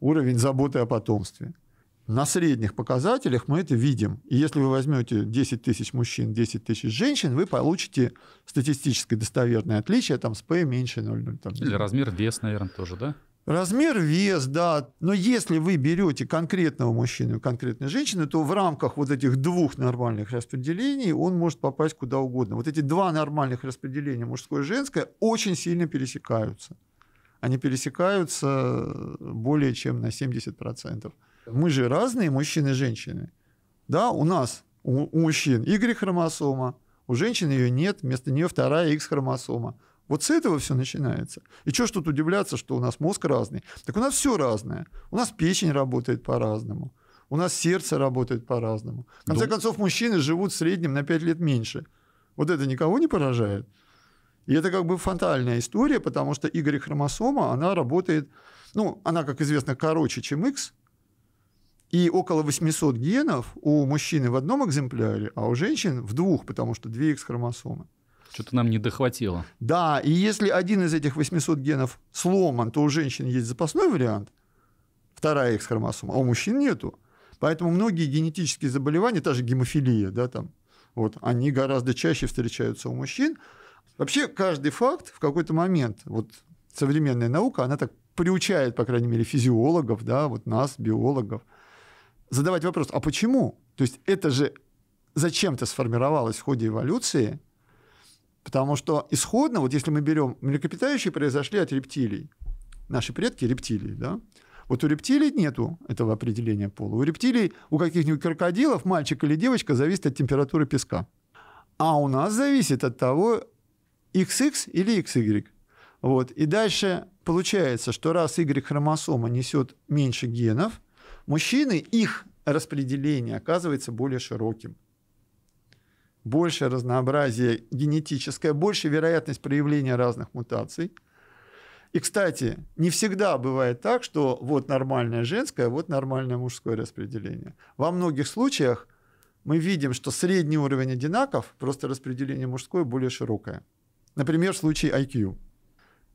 уровень заботы о потомстве на средних показателях мы это видим. И если вы возьмете 10 тысяч мужчин, 10 тысяч женщин, вы получите статистически достоверное отличие там, с P меньше 0,0. Там. Или размер, вес, наверное, тоже, да? Размер, вес, да. Но если вы берете конкретного мужчину и конкретной женщины, то в рамках вот этих двух нормальных распределений он может попасть куда угодно. Вот эти два нормальных распределения, мужское и женское, очень сильно пересекаются. Они пересекаются более чем на 70%. Мы же разные, мужчины и женщины. Да, у нас, у, у мужчин Y-хромосома, у женщин ее нет, вместо нее вторая X-хромосома. Вот с этого все начинается. И что ж тут удивляться, что у нас мозг разный? Так у нас все разное. У нас печень работает по-разному. У нас сердце работает по-разному. В конце Дум... концов, мужчины живут в среднем на 5 лет меньше. Вот это никого не поражает? И это как бы фатальная история, потому что Y-хромосома, она работает, ну, она, как известно, короче, чем X, и около 800 генов у мужчины в одном экземпляре, а у женщин в двух, потому что две X-хромосомы. Что-то нам не дохватило. Да, и если один из этих 800 генов сломан, то у женщин есть запасной вариант, вторая X-хромосома, а у мужчин нету. Поэтому многие генетические заболевания, та же гемофилия, да, там, вот, они гораздо чаще встречаются у мужчин. Вообще каждый факт в какой-то момент, вот современная наука, она так приучает, по крайней мере, физиологов, да, вот нас, биологов – задавать вопрос, а почему? То есть это же зачем-то сформировалось в ходе эволюции, потому что исходно, вот если мы берем млекопитающие, произошли от рептилий. Наши предки рептилии, да? Вот у рептилий нету этого определения пола. У рептилий, у каких-нибудь крокодилов мальчик или девочка зависит от температуры песка. А у нас зависит от того, XX или XY. Вот. И дальше получается, что раз Y-хромосома несет меньше генов – Мужчины, их распределение оказывается более широким. Больше разнообразие генетическое, больше вероятность проявления разных мутаций. И, кстати, не всегда бывает так, что вот нормальное женское, вот нормальное мужское распределение. Во многих случаях мы видим, что средний уровень одинаков, просто распределение мужское более широкое. Например, в случае IQ.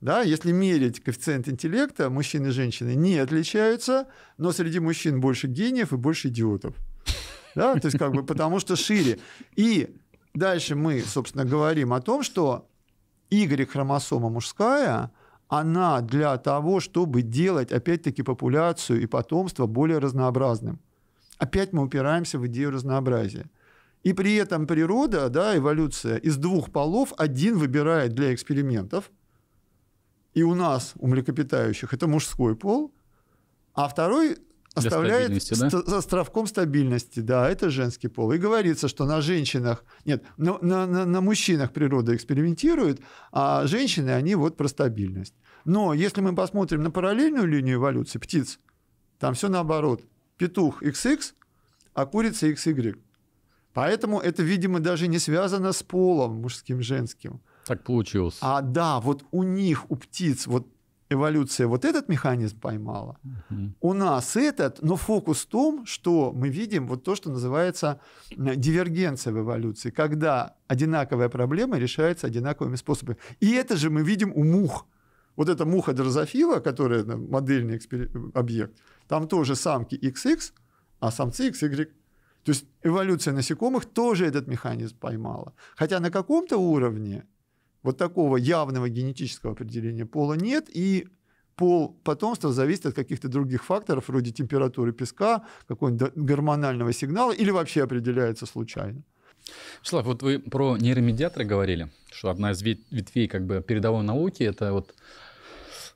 Да, если мерить коэффициент интеллекта, мужчины и женщины не отличаются, но среди мужчин больше гениев и больше идиотов. Да, то есть как бы потому что шире. И дальше мы, собственно, говорим о том, что Y-хромосома мужская, она для того, чтобы делать, опять-таки, популяцию и потомство более разнообразным. Опять мы упираемся в идею разнообразия. И при этом природа, да, эволюция из двух полов один выбирает для экспериментов – и у нас, у млекопитающих, это мужской пол, а второй оставляет да? островком стабильности, да, это женский пол. И говорится, что на женщинах, нет, на, на, на, на мужчинах природа экспериментирует, а женщины, они вот про стабильность. Но если мы посмотрим на параллельную линию эволюции птиц, там все наоборот. Петух XX, а курица XY. Поэтому это, видимо, даже не связано с полом мужским-женским. Так получилось. А да, вот у них, у птиц, вот эволюция вот этот механизм поймала, угу. у нас этот, но фокус в том, что мы видим вот то, что называется э, дивергенция в эволюции, когда одинаковая проблема решается одинаковыми способами. И это же мы видим у мух. Вот эта муха дрозофила, которая ну, модельный экспер... объект, там тоже самки XX, а самцы XY. То есть эволюция насекомых тоже этот механизм поймала. Хотя на каком-то уровне вот такого явного генетического определения пола нет, и пол потомства зависит от каких-то других факторов, вроде температуры песка, какого-нибудь гормонального сигнала, или вообще определяется случайно. Вячеслав, вот вы про нейромедиаторы говорили, что одна из ветвей как бы передовой науки – это вот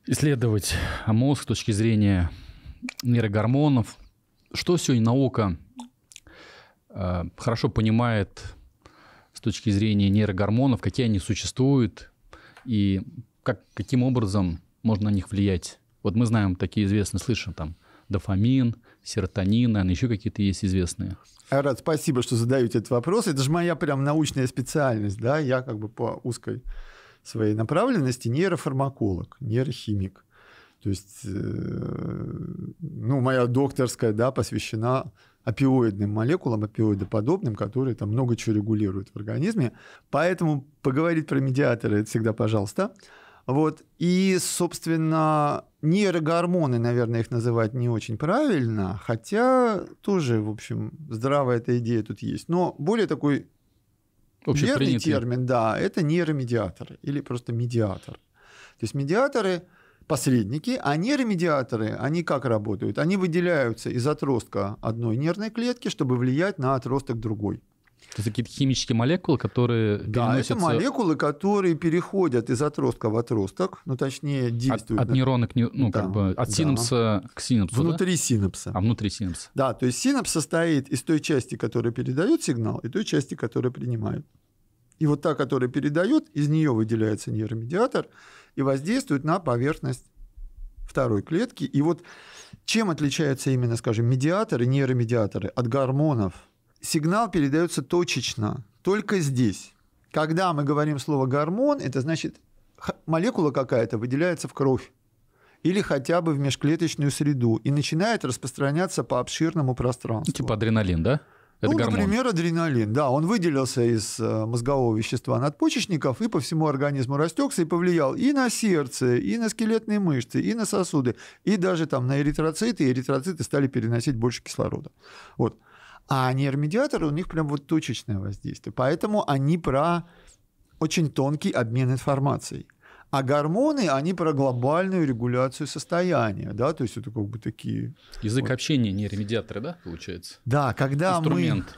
исследовать мозг с точки зрения нейрогормонов. Что сегодня наука э, хорошо понимает с точки зрения нейрогормонов, какие они существуют и как, каким образом можно на них влиять. Вот мы знаем такие известные, слышим там дофамин, серотонин, наверное, еще какие-то есть известные. Айрат, спасибо, что задаете этот вопрос. Это же моя прям научная специальность, да, я как бы по узкой своей направленности нейрофармаколог, нейрохимик. То есть, э, ну, моя докторская, да, посвящена опиоидным молекулам, опиоидоподобным, которые там много чего регулируют в организме. Поэтому поговорить про медиаторы всегда пожалуйста. Вот. И, собственно, нейрогормоны, наверное, их называть не очень правильно, хотя тоже, в общем, здравая эта идея тут есть. Но более такой верный термин, да, это нейромедиаторы или просто медиатор. То есть медиаторы – посредники, а нейромедиаторы, они как работают? Они выделяются из отростка одной нервной клетки, чтобы влиять на отросток другой. Это какие-то химические молекулы, которые переносятся. Да, это молекулы, которые переходят из отростка в отросток, ну, точнее, действуют... От, от нейрона к не... ну, да, как бы, от да. синапса к синапсу, Внутри да? синапса. А, внутри синапса. Да, то есть синапс состоит из той части, которая передает сигнал, и той части, которая принимает. И вот та, которая передает, из нее выделяется нейромедиатор, и воздействуют на поверхность второй клетки. И вот чем отличаются именно, скажем, медиаторы, нейромедиаторы от гормонов? Сигнал передается точечно, только здесь. Когда мы говорим слово гормон, это значит молекула какая-то выделяется в кровь или хотя бы в межклеточную среду и начинает распространяться по обширному пространству. Типа адреналин, да? Ну, Это ну, гормон. например, адреналин, да, он выделился из э, мозгового вещества надпочечников и по всему организму растекся и повлиял и на сердце, и на скелетные мышцы, и на сосуды, и даже там на эритроциты, и эритроциты стали переносить больше кислорода. Вот. А нейромедиаторы, у них прям вот точечное воздействие, поэтому они про очень тонкий обмен информацией. А гормоны, они про глобальную регуляцию состояния, да, то есть это как бы такие... Язык вот. общения, нейромедиаторы, да, получается? Да, когда Инструмент. мы...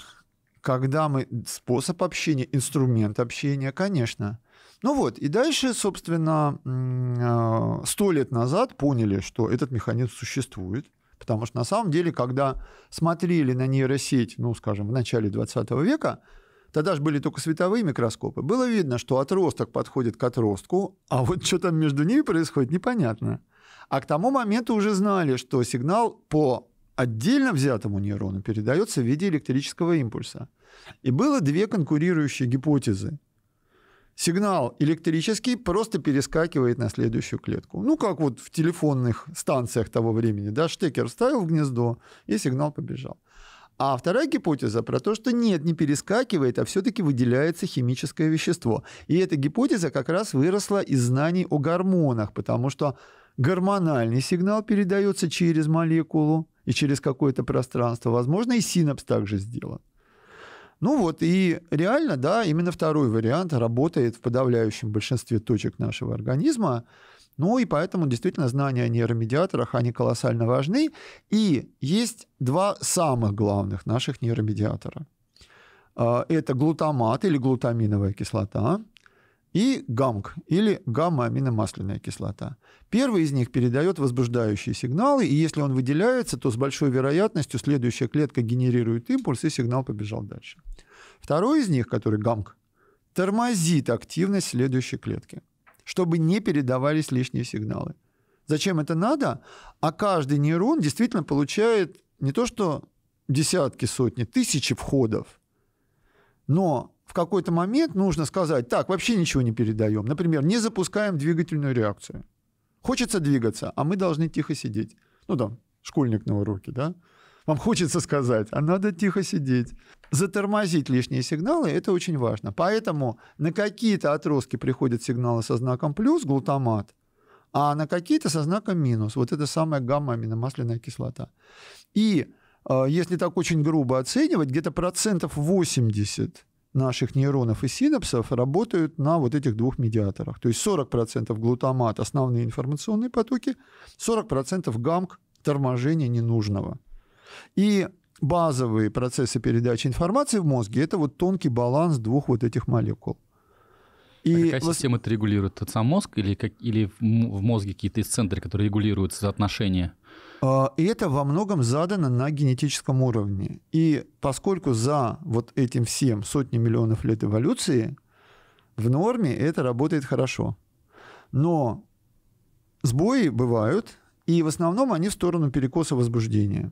Когда мы... Способ общения, инструмент общения, конечно. Ну вот, и дальше, собственно, а, сто лет назад поняли, что этот механизм существует, потому что на самом деле, когда смотрели на нейросеть, ну, скажем, в начале 20 века, тогда же были только световые микроскопы, было видно, что отросток подходит к отростку, а вот что там между ними происходит, непонятно. А к тому моменту уже знали, что сигнал по отдельно взятому нейрону передается в виде электрического импульса. И было две конкурирующие гипотезы. Сигнал электрический просто перескакивает на следующую клетку. Ну, как вот в телефонных станциях того времени, да, штекер вставил в гнездо, и сигнал побежал. А вторая гипотеза про то, что нет, не перескакивает, а все-таки выделяется химическое вещество. И эта гипотеза как раз выросла из знаний о гормонах, потому что гормональный сигнал передается через молекулу и через какое-то пространство. Возможно, и синапс также сделан. Ну вот, и реально, да, именно второй вариант работает в подавляющем большинстве точек нашего организма. Ну и поэтому действительно знания о нейромедиаторах, они колоссально важны. И есть два самых главных наших нейромедиатора. А, это глутамат или глутаминовая кислота и гамк или гамма-аминомасляная кислота. Первый из них передает возбуждающие сигналы, и если он выделяется, то с большой вероятностью следующая клетка генерирует импульс, и сигнал побежал дальше. Второй из них, который гамк, тормозит активность следующей клетки чтобы не передавались лишние сигналы. Зачем это надо? А каждый нейрон действительно получает не то что десятки, сотни, тысячи входов, но в какой-то момент нужно сказать, так, вообще ничего не передаем. Например, не запускаем двигательную реакцию. Хочется двигаться, а мы должны тихо сидеть. Ну да, школьник на уроке, да? вам хочется сказать, а надо тихо сидеть. Затормозить лишние сигналы – это очень важно. Поэтому на какие-то отростки приходят сигналы со знаком плюс, глутамат, а на какие-то со знаком минус. Вот это самая гамма-аминомасляная кислота. И э, если так очень грубо оценивать, где-то процентов 80 наших нейронов и синапсов работают на вот этих двух медиаторах. То есть 40% глутамат – основные информационные потоки, 40% гамк – торможение ненужного. И базовые процессы передачи информации в мозге – это вот тонкий баланс двух вот этих молекул. А и а какая вот... система это регулирует? Это сам мозг или, как, или в мозге какие-то центры, которые регулируют соотношение? А, и это во многом задано на генетическом уровне. И поскольку за вот этим всем сотни миллионов лет эволюции, в норме это работает хорошо. Но сбои бывают, и в основном они в сторону перекоса возбуждения.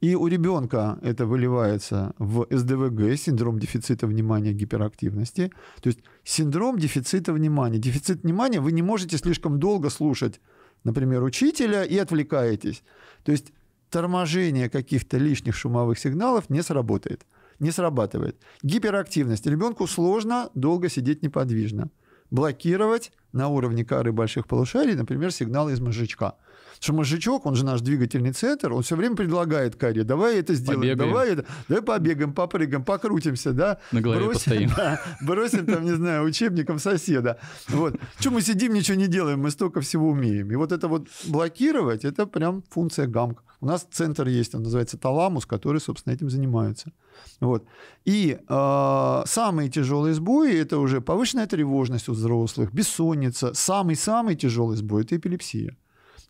И у ребенка это выливается в СДВГ, синдром дефицита внимания, гиперактивности. То есть синдром дефицита внимания. Дефицит внимания вы не можете слишком долго слушать, например, учителя и отвлекаетесь. То есть торможение каких-то лишних шумовых сигналов не сработает, не срабатывает. Гиперактивность. Ребенку сложно долго сидеть неподвижно. Блокировать на уровне коры больших полушарий, например, сигнал из мозжечка – что мозжечок, он же наш двигательный центр, он все время предлагает каре, давай это сделаем, побегаем. давай это, давай побегаем, попрыгаем, покрутимся, да. На голове бросим, постоим. Да, бросим там, не знаю, учебником соседа. Вот. Что мы сидим, ничего не делаем, мы столько всего умеем. И вот это вот блокировать, это прям функция гамка. У нас центр есть, он называется таламус, который, собственно, этим занимается. Вот. И э, самые тяжелые сбои – это уже повышенная тревожность у взрослых, бессонница. Самый-самый тяжелый сбой – это эпилепсия.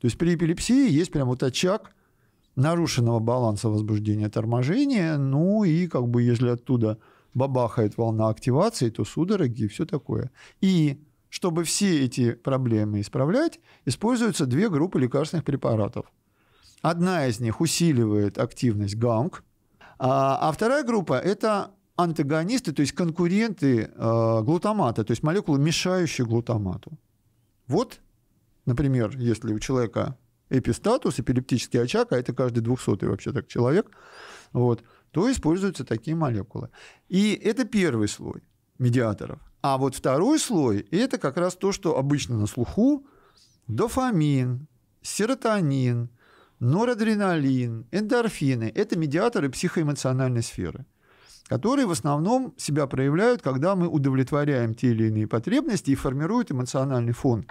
То есть при эпилепсии есть прям вот очаг нарушенного баланса возбуждения торможения, ну и как бы если оттуда бабахает волна активации, то судороги и все такое. И чтобы все эти проблемы исправлять, используются две группы лекарственных препаратов. Одна из них усиливает активность ГАМК, а, а вторая группа – это антагонисты, то есть конкуренты э, глутамата, то есть молекулы, мешающие глутамату. Вот Например, если у человека эпистатус, эпилептический очаг, а это каждый двухсотый вообще так человек, вот, то используются такие молекулы. И это первый слой медиаторов. А вот второй слой – это как раз то, что обычно на слуху – дофамин, серотонин, норадреналин, эндорфины – это медиаторы психоэмоциональной сферы которые в основном себя проявляют, когда мы удовлетворяем те или иные потребности и формируют эмоциональный фон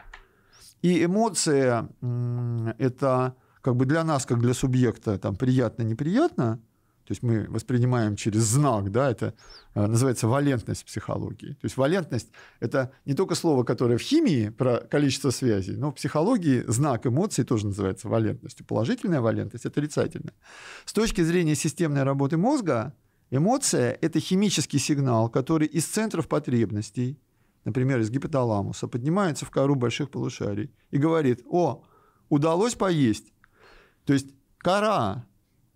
и эмоция – это как бы для нас, как для субъекта, там, приятно, неприятно, то есть мы воспринимаем через знак, да, это э, называется валентность психологии. То есть валентность – это не только слово, которое в химии про количество связей, но в психологии знак эмоций тоже называется валентностью. Положительная валентность – отрицательная. С точки зрения системной работы мозга, эмоция – это химический сигнал, который из центров потребностей – например, из гипоталамуса, поднимается в кору больших полушарий и говорит, о, удалось поесть. То есть кора,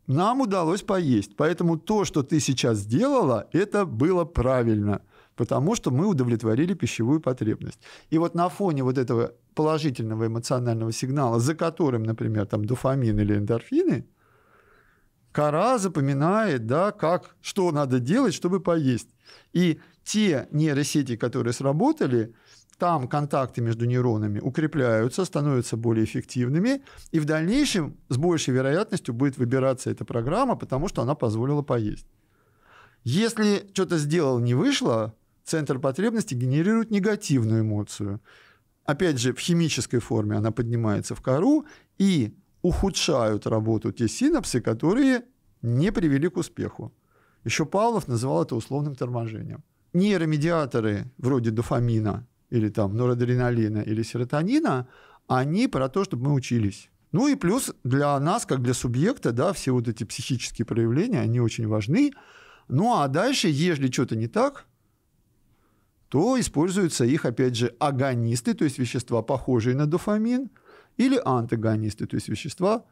нам удалось поесть, поэтому то, что ты сейчас сделала, это было правильно, потому что мы удовлетворили пищевую потребность. И вот на фоне вот этого положительного эмоционального сигнала, за которым, например, там дофамин или эндорфины, кора запоминает, да, как, что надо делать, чтобы поесть. И те нейросети, которые сработали, там контакты между нейронами укрепляются, становятся более эффективными, и в дальнейшем с большей вероятностью будет выбираться эта программа, потому что она позволила поесть. Если что-то сделал, не вышло, центр потребности генерирует негативную эмоцию. Опять же, в химической форме она поднимается в кору и ухудшают работу те синапсы, которые не привели к успеху. Еще Павлов называл это условным торможением нейромедиаторы вроде дофамина или там норадреналина или серотонина, они про то, чтобы мы учились. Ну и плюс для нас, как для субъекта, да, все вот эти психические проявления, они очень важны. Ну а дальше, если что-то не так, то используются их, опять же, агонисты, то есть вещества, похожие на дофамин, или антагонисты, то есть вещества,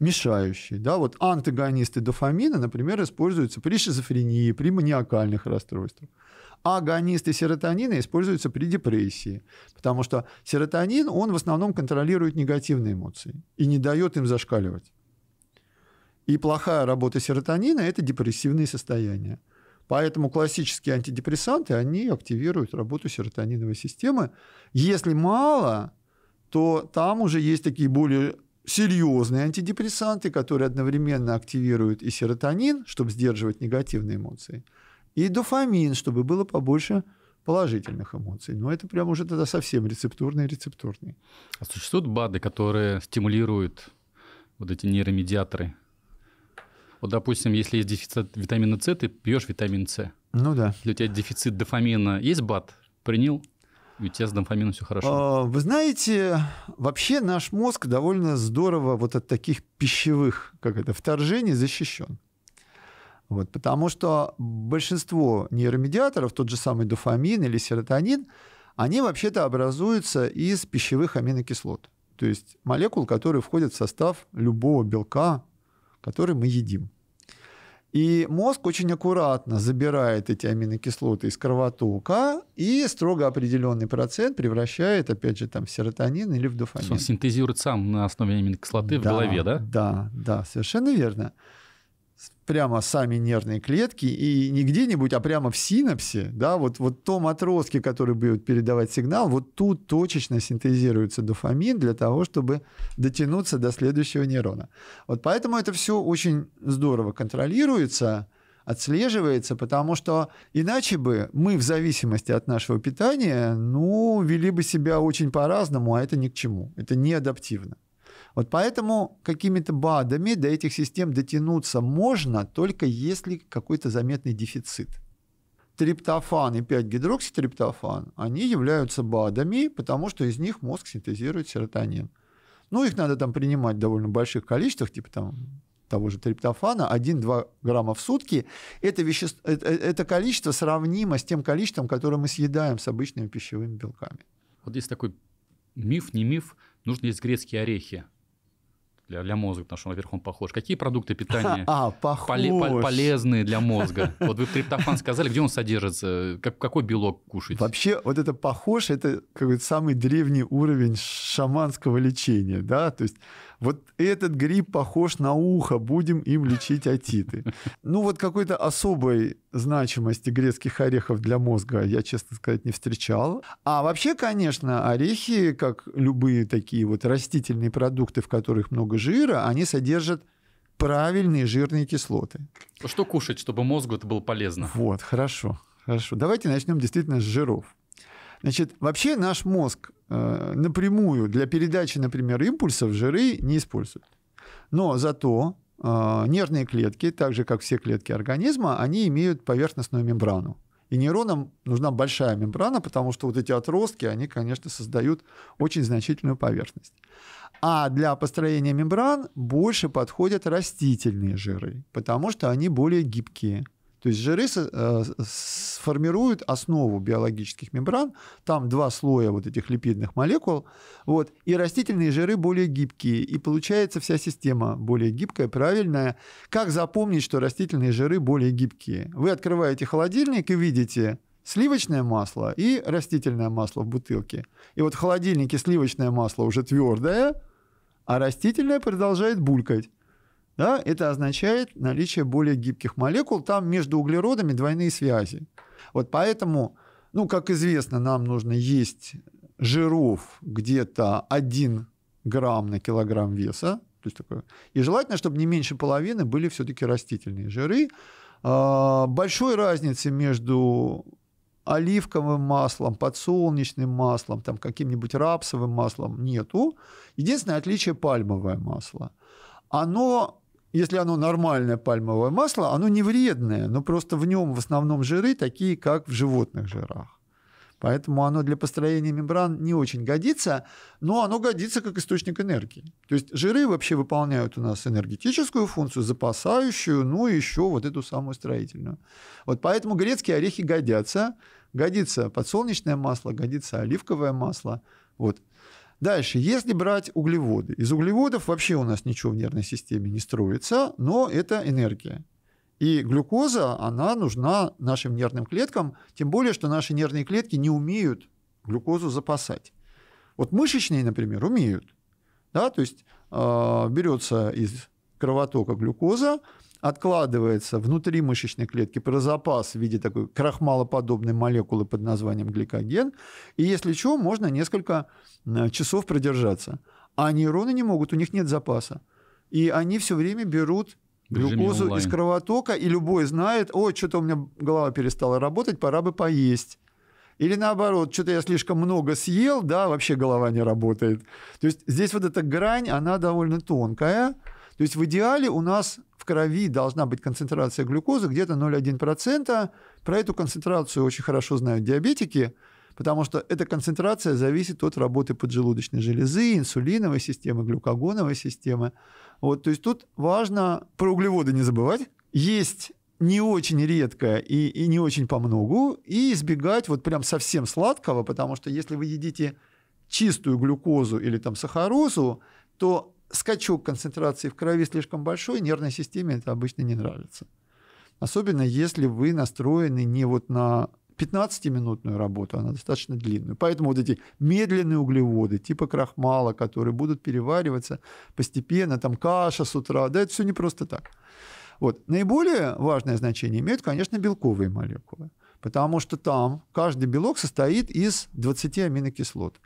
мешающие. Да? Вот антагонисты дофамина, например, используются при шизофрении, при маниакальных расстройствах. А агонисты серотонина используются при депрессии, потому что серотонин, он в основном контролирует негативные эмоции и не дает им зашкаливать. И плохая работа серотонина – это депрессивные состояния. Поэтому классические антидепрессанты, они активируют работу серотониновой системы. Если мало, то там уже есть такие более серьезные антидепрессанты, которые одновременно активируют и серотонин, чтобы сдерживать негативные эмоции, и дофамин, чтобы было побольше положительных эмоций. Но это прям уже тогда совсем рецептурные рецептурный А существуют БАДы, которые стимулируют вот эти нейромедиаторы? Вот, допустим, если есть дефицит витамина С, ты пьешь витамин С. Ну да. Если у тебя дефицит дофамина, есть БАД? Принял? у тебя с дофамином все хорошо? А, вы знаете, вообще наш мозг довольно здорово вот от таких пищевых, как это, вторжений защищен. Вот, потому что большинство нейромедиаторов, тот же самый дофамин или серотонин, они вообще-то образуются из пищевых аминокислот. То есть молекул, которые входят в состав любого белка, который мы едим. И мозг очень аккуратно забирает эти аминокислоты из кровотока и строго определенный процент превращает, опять же, там, в серотонин или в дофамин. Он синтезирует сам на основе аминокислоты да, в голове, да? Да, да, совершенно верно прямо сами нервные клетки, и не где-нибудь, а прямо в синапсе, да, вот, вот том отростке, который будет передавать сигнал, вот тут точечно синтезируется дофамин для того, чтобы дотянуться до следующего нейрона. Вот поэтому это все очень здорово контролируется, отслеживается, потому что иначе бы мы в зависимости от нашего питания, ну, вели бы себя очень по-разному, а это ни к чему, это не адаптивно. Вот поэтому какими-то БАДами до этих систем дотянуться можно, только если какой-то заметный дефицит. Триптофан и 5-гидрокситриптофан, они являются БАДами, потому что из них мозг синтезирует серотонин. Ну, их надо там принимать в довольно больших количествах, типа там того же триптофана, 1-2 грамма в сутки, это, вещество, это, э, это количество сравнимо с тем количеством, которое мы съедаем с обычными пищевыми белками. Вот есть такой миф, не миф, нужно есть грецкие орехи для, для мозга, потому что, во-первых, он похож. Какие продукты питания *laughs* а, поле, полезные для мозга? *laughs* Вот вы триптофан сказали, где он содержится, как, какой белок кушать? Вообще, вот это похож, это какой-то самый древний уровень шаманского лечения, да, то есть вот этот гриб похож на ухо, будем им лечить отиты. *laughs* Ну вот какой-то особой значимости грецких орехов для мозга я, честно сказать, не встречал. А вообще, конечно, орехи, как любые такие вот растительные продукты, в которых много жира, они содержат правильные жирные кислоты. Что кушать, чтобы мозгу это было полезно? Вот, хорошо, хорошо. Давайте начнем действительно с жиров. Значит, вообще наш мозг Э, напрямую для передачи, например, импульсов жиры не используют. Но зато э, нервные клетки, так же как все клетки организма, они имеют поверхностную мембрану. И нейронам нужна большая мембрана, потому что вот эти отростки, они, конечно, создают очень значительную поверхность. А для построения мембран больше подходят растительные жиры, потому что они более гибкие – то есть жиры э, сформируют основу биологических мембран, там два слоя вот этих липидных молекул, вот, и растительные жиры более гибкие, и получается вся система более гибкая, правильная. Как запомнить, что растительные жиры более гибкие? Вы открываете холодильник и видите сливочное масло и растительное масло в бутылке. И вот в холодильнике сливочное масло уже твердое, а растительное продолжает булькать да, это означает наличие более гибких молекул, там между углеродами двойные связи. Вот поэтому, ну, как известно, нам нужно есть жиров где-то 1 грамм на килограмм веса, то есть такое. И желательно, чтобы не меньше половины были все-таки растительные жиры. А, большой разницы между оливковым маслом, подсолнечным маслом, там каким-нибудь рапсовым маслом нету. Единственное отличие – пальмовое масло. Оно если оно нормальное пальмовое масло, оно не вредное, но просто в нем в основном жиры такие, как в животных жирах. Поэтому оно для построения мембран не очень годится, но оно годится как источник энергии. То есть жиры вообще выполняют у нас энергетическую функцию, запасающую, ну и еще вот эту самую строительную. Вот поэтому грецкие орехи годятся. Годится подсолнечное масло, годится оливковое масло. Вот. Дальше, если брать углеводы, из углеводов вообще у нас ничего в нервной системе не строится, но это энергия. И глюкоза, она нужна нашим нервным клеткам, тем более, что наши нервные клетки не умеют глюкозу запасать. Вот мышечные, например, умеют. Да? То есть э, а, берется из кровотока глюкоза, откладывается внутри мышечной клетки про запас в виде такой крахмалоподобной молекулы под названием гликоген. И если чего, можно несколько часов продержаться. А нейроны не могут, у них нет запаса. И они все время берут глюкозу из кровотока, и любой знает, о, что-то у меня голова перестала работать, пора бы поесть. Или наоборот, что-то я слишком много съел, да, вообще голова не работает. То есть здесь вот эта грань, она довольно тонкая. То есть в идеале у нас крови должна быть концентрация глюкозы где-то 0,1%. Про эту концентрацию очень хорошо знают диабетики, потому что эта концентрация зависит от работы поджелудочной железы, инсулиновой системы, глюкогоновой системы. Вот, то есть тут важно про углеводы не забывать. Есть не очень редко и, и не очень по многу, и избегать вот прям совсем сладкого, потому что если вы едите чистую глюкозу или там сахарозу, то скачок концентрации в крови слишком большой, нервной системе это обычно не нравится. Особенно если вы настроены не вот на 15-минутную работу, она а достаточно длинную. Поэтому вот эти медленные углеводы, типа крахмала, которые будут перевариваться постепенно, там каша с утра, да, это все не просто так. Вот. Наиболее важное значение имеют, конечно, белковые молекулы, потому что там каждый белок состоит из 20 аминокислот.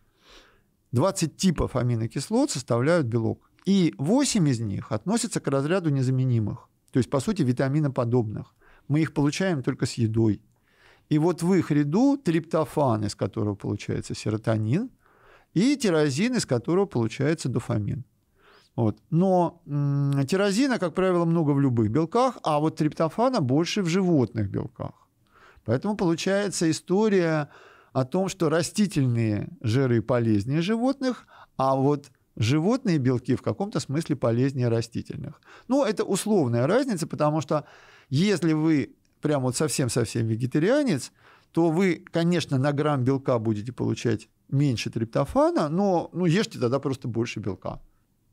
20 типов аминокислот составляют белок. И 8 из них относятся к разряду незаменимых, то есть, по сути, витаминоподобных. Мы их получаем только с едой. И вот в их ряду триптофан, из которого получается серотонин, и тирозин, из которого получается дофамин. Вот. Но тирозина, как правило, много в любых белках, а вот триптофана больше в животных белках. Поэтому получается история о том, что растительные жиры полезнее животных, а вот животные белки в каком-то смысле полезнее растительных. Ну, это условная разница, потому что если вы прям вот совсем-совсем вегетарианец, то вы, конечно, на грамм белка будете получать меньше триптофана, но ну, ешьте тогда просто больше белка.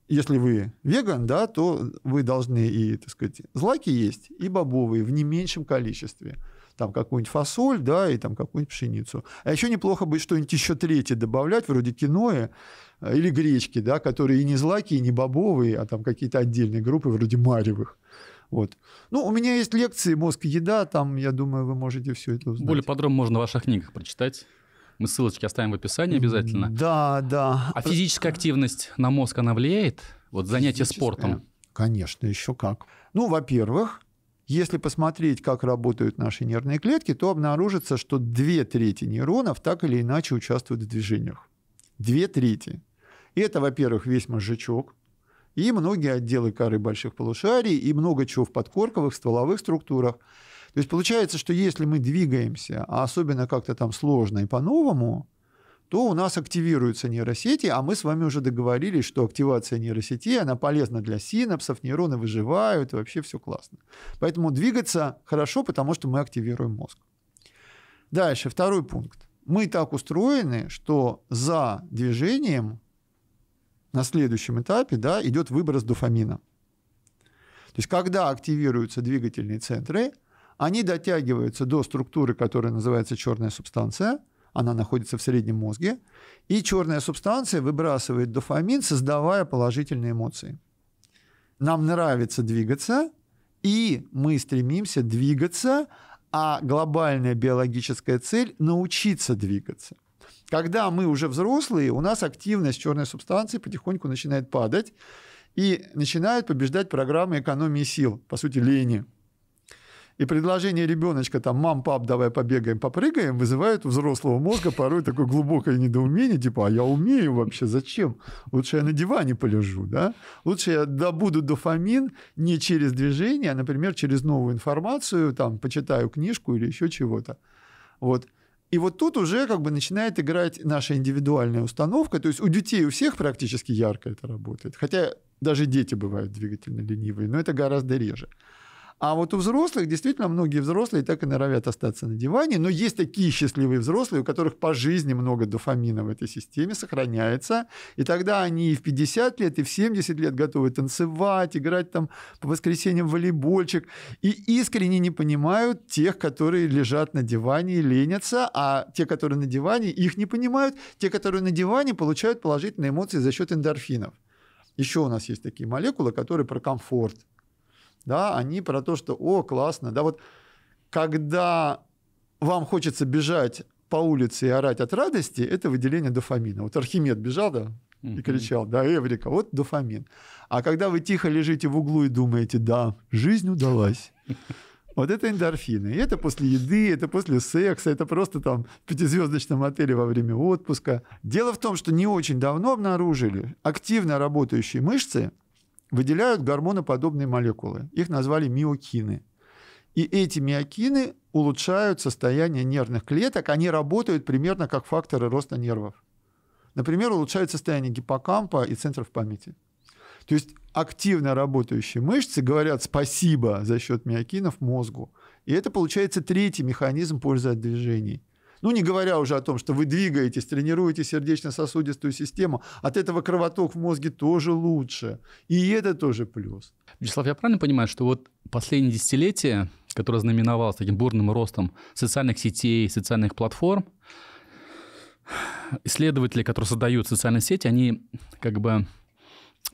Если вы веган, да, то вы должны и, так сказать, злаки есть, и бобовые в не меньшем количестве. Там какую-нибудь фасоль, да, и там какую-нибудь пшеницу. А еще неплохо бы что-нибудь еще третье добавлять, вроде киноэ, Э, или гречки, да, которые и не злаки, и не бобовые, а там какие-то отдельные группы вроде маревых. Вот. Ну, у меня есть лекции «Мозг и еда», там, я думаю, вы можете все это узнать. Более подробно можно в ваших книгах прочитать. Мы ссылочки оставим в описании обязательно. Да, да. А физическая активность на мозг, она влияет? Вот занятие спортом. Конечно, еще как. Ну, во-первых, если посмотреть, как работают наши нервные клетки, то обнаружится, что две трети нейронов так или иначе участвуют в движениях. Две трети. Это, во-первых, весь мозжечок, и многие отделы коры больших полушарий, и много чего в подкорковых, стволовых структурах. То есть получается, что если мы двигаемся, а особенно как-то там сложно и по-новому, то у нас активируются нейросети, а мы с вами уже договорились, что активация нейросети, она полезна для синапсов, нейроны выживают, вообще все классно. Поэтому двигаться хорошо, потому что мы активируем мозг. Дальше, второй пункт. Мы так устроены, что за движением на следующем этапе да, идет выброс дофамина. То есть когда активируются двигательные центры, они дотягиваются до структуры, которая называется черная субстанция, она находится в среднем мозге, и черная субстанция выбрасывает дофамин, создавая положительные эмоции. Нам нравится двигаться, и мы стремимся двигаться, а глобальная биологическая цель – научиться двигаться – когда мы уже взрослые, у нас активность черной субстанции потихоньку начинает падать и начинают побеждать программы экономии сил, по сути, лени. И предложение ребеночка, там, мам, пап, давай побегаем, попрыгаем, вызывает у взрослого мозга порой такое глубокое недоумение, типа, а я умею вообще, зачем? Лучше я на диване полежу, да? Лучше я добуду дофамин не через движение, а, например, через новую информацию, там, почитаю книжку или еще чего-то. Вот. И вот тут уже как бы начинает играть наша индивидуальная установка. То есть у детей у всех практически ярко это работает. Хотя даже дети бывают двигательно ленивые, но это гораздо реже. А вот у взрослых, действительно, многие взрослые так и норовят остаться на диване, но есть такие счастливые взрослые, у которых по жизни много дофамина в этой системе сохраняется, и тогда они и в 50 лет, и в 70 лет готовы танцевать, играть там по воскресеньям в волейбольчик, и искренне не понимают тех, которые лежат на диване и ленятся, а те, которые на диване, их не понимают, те, которые на диване, получают положительные эмоции за счет эндорфинов. Еще у нас есть такие молекулы, которые про комфорт – да, они про то, что, о, классно, да, вот когда вам хочется бежать по улице и орать от радости, это выделение дофамина. Вот Архимед бежал, да, и кричал, да, Эврика, вот дофамин. А когда вы тихо лежите в углу и думаете, да, жизнь удалась, *laughs* вот это эндорфины. И это после еды, это после секса, это просто там в пятизвездочном отеле во время отпуска. Дело в том, что не очень давно обнаружили активно работающие мышцы – выделяют гормоноподобные молекулы. Их назвали миокины. И эти миокины улучшают состояние нервных клеток. Они работают примерно как факторы роста нервов. Например, улучшают состояние гиппокампа и центров памяти. То есть активно работающие мышцы говорят спасибо за счет миокинов мозгу. И это получается третий механизм пользы от движений. Ну, не говоря уже о том, что вы двигаетесь, тренируете сердечно-сосудистую систему, от этого кровоток в мозге тоже лучше. И это тоже плюс. Вячеслав, я правильно понимаю, что вот последнее десятилетие, которое знаменовалось таким бурным ростом социальных сетей, социальных платформ, исследователи, которые создают социальные сети, они как бы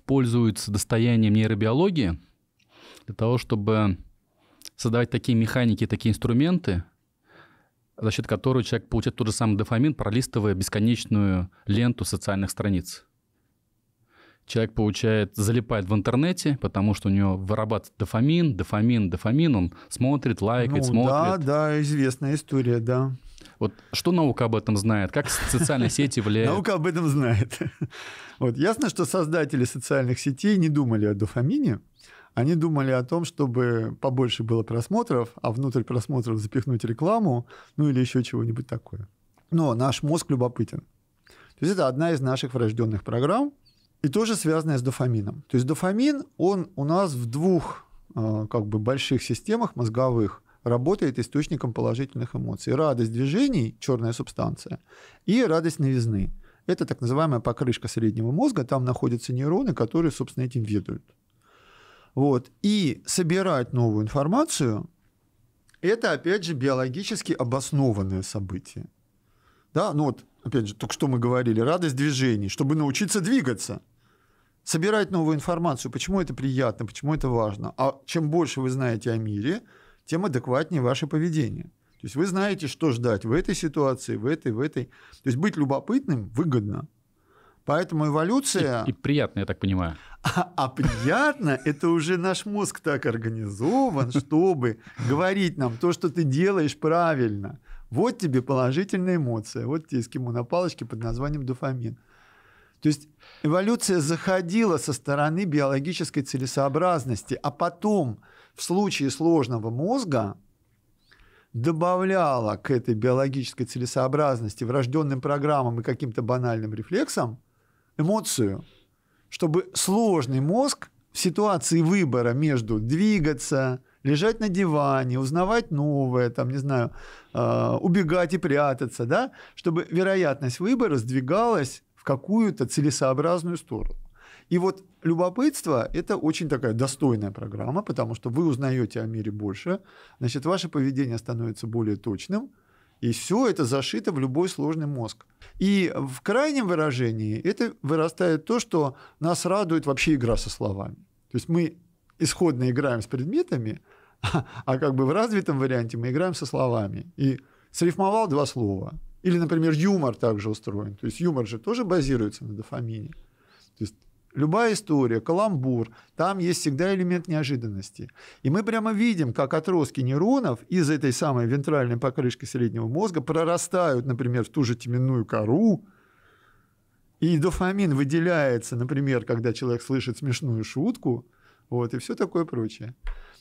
пользуются достоянием нейробиологии для того, чтобы создавать такие механики, такие инструменты, за счет которого человек получает тот же самый дофамин, пролистывая бесконечную ленту социальных страниц. Человек получает, залипает в интернете, потому что у него вырабатывает дофамин, дофамин, дофамин, он смотрит, лайкает, ну, смотрит. Да, да, известная история, да. Вот что наука об этом знает? Как социальные сети влияют? Наука об этом знает. *laughs* Вот ясно, что создатели социальных сетей не думали о дофамине, они думали о том, чтобы побольше было просмотров, а внутрь просмотров запихнуть рекламу, ну или еще чего-нибудь такое. Но наш мозг любопытен. То есть это одна из наших врожденных программ, и тоже связанная с дофамином. То есть дофамин, он у нас в двух э, как бы больших системах мозговых работает источником положительных эмоций. Радость движений, черная субстанция, и радость новизны. Это так называемая покрышка среднего мозга, там находятся нейроны, которые, собственно, этим ведают. Вот. И собирать новую информацию – это, опять же, биологически обоснованное событие. Да, ну вот, опять же, только что мы говорили, радость движений, чтобы научиться двигаться – собирать новую информацию, почему это приятно, почему это важно. А чем больше вы знаете о мире, тем адекватнее ваше поведение. То есть вы знаете, что ждать в этой ситуации, в этой, в этой. То есть быть любопытным выгодно. Поэтому эволюция... И, и приятно, я так понимаю. А, *laughs* а приятно – это уже наш мозг так организован, чтобы говорить нам то, что ты делаешь правильно. Вот тебе положительная эмоция, вот тебе эскимо на палочке под названием дофамин. То есть эволюция заходила со стороны биологической целесообразности, а потом в случае сложного мозга добавляла к этой биологической целесообразности врожденным программам и каким-то банальным рефлексам эмоцию, чтобы сложный мозг в ситуации выбора между двигаться, лежать на диване, узнавать новое, там, не знаю, э, убегать и прятаться, да, чтобы вероятность выбора сдвигалась в какую-то целесообразную сторону. И вот любопытство – это очень такая достойная программа, потому что вы узнаете о мире больше, значит, ваше поведение становится более точным, и все это зашито в любой сложный мозг. И в крайнем выражении это вырастает то, что нас радует вообще игра со словами. То есть мы исходно играем с предметами, *laughs* а как бы в развитом варианте мы играем со словами. И срифмовал два слова. Или, например, юмор также устроен. То есть юмор же тоже базируется на дофамине. То есть Любая история, каламбур, там есть всегда элемент неожиданности. И мы прямо видим, как отростки нейронов из этой самой вентральной покрышки среднего мозга прорастают, например, в ту же теменную кору, и дофамин выделяется, например, когда человек слышит смешную шутку, вот, и все такое прочее.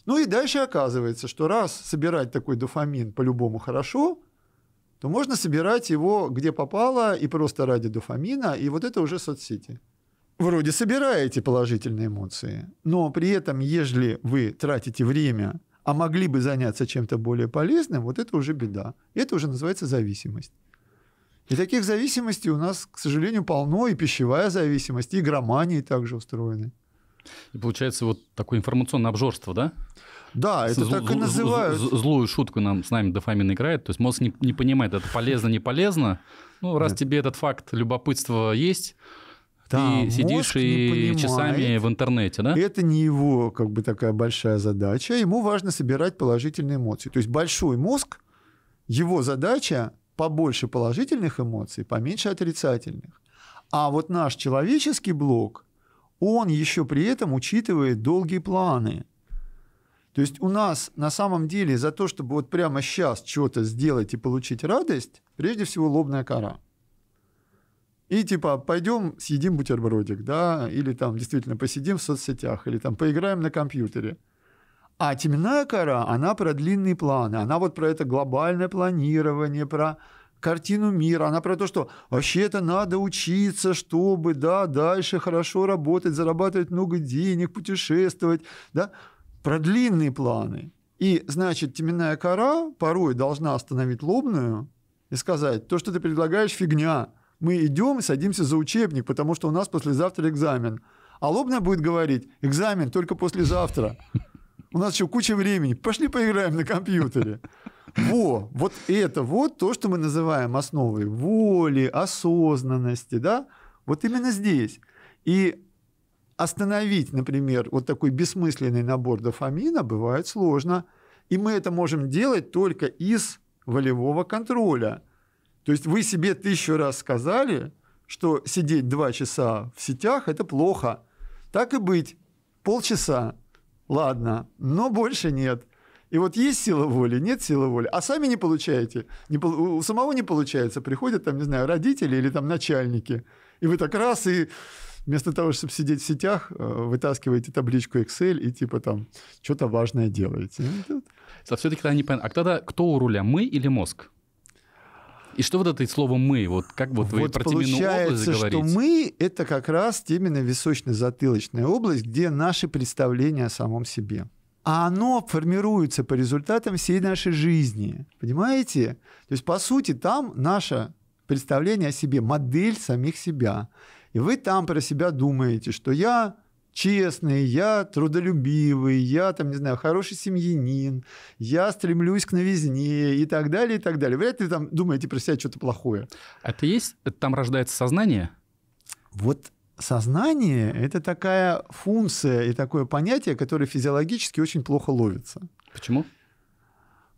Ну и дальше оказывается, что раз собирать такой дофамин по-любому хорошо, то можно собирать его где попало и просто ради дофамина, и вот это уже соцсети вроде собираете положительные эмоции, но при этом, если вы тратите время, а могли бы заняться чем-то более полезным, вот это уже беда. Это уже называется зависимость. И таких зависимостей у нас, к сожалению, полно, и пищевая зависимость, и громании также устроены. И получается вот такое информационное обжорство, да? Да, это Зл, так и называют. Злую шутку нам с нами дофамин играет, то есть мозг не, не понимает, это полезно, не полезно. Ну, раз Нет. тебе этот факт любопытства есть, да, ты сидишь и часами в интернете, да? Это не его как бы такая большая задача. Ему важно собирать положительные эмоции. То есть большой мозг, его задача побольше положительных эмоций, поменьше отрицательных. А вот наш человеческий блок, он еще при этом учитывает долгие планы. То есть у нас на самом деле за то, чтобы вот прямо сейчас что-то сделать и получить радость, прежде всего лобная кора – и типа пойдем съедим бутербродик, да, или там действительно посидим в соцсетях, или там поиграем на компьютере. А темная кора, она про длинные планы, она вот про это глобальное планирование, про картину мира, она про то, что вообще-то надо учиться, чтобы, да, дальше хорошо работать, зарабатывать много денег, путешествовать, да, про длинные планы. И, значит, теменная кора порой должна остановить лобную и сказать, то, что ты предлагаешь, фигня – мы идем и садимся за учебник, потому что у нас послезавтра экзамен. А Лобная будет говорить, экзамен только послезавтра. У нас еще куча времени. Пошли поиграем на компьютере. Во, вот это вот то, что мы называем основой воли, осознанности, да? Вот именно здесь. И остановить, например, вот такой бессмысленный набор дофамина бывает сложно. И мы это можем делать только из волевого контроля – то есть вы себе тысячу раз сказали, что сидеть два часа в сетях – это плохо. Так и быть, полчаса, ладно, но больше нет. И вот есть сила воли, нет силы воли, а сами не получаете. Не, у самого не получается. Приходят там, не знаю, родители или там начальники. И вы так раз и вместо того, чтобы сидеть в сетях, э, вытаскиваете табличку Excel и типа там что-то важное делаете. Ну, Все-таки тогда не понятно. А тогда кто у руля, мы или мозг? И что вот это слово «мы», вот как вот, вот вы про теменную область говорите? что «мы» — это как раз теменно-височно-затылочная область, где наши представления о самом себе. А оно формируется по результатам всей нашей жизни. Понимаете? То есть, по сути, там наше представление о себе, модель самих себя. И вы там про себя думаете, что я честный, я трудолюбивый, я там, не знаю, хороший семьянин, я стремлюсь к новизне и так далее, и так далее. Вряд ли там думаете про себя что-то плохое. А это есть, там рождается сознание? Вот сознание – это такая функция и такое понятие, которое физиологически очень плохо ловится. Почему?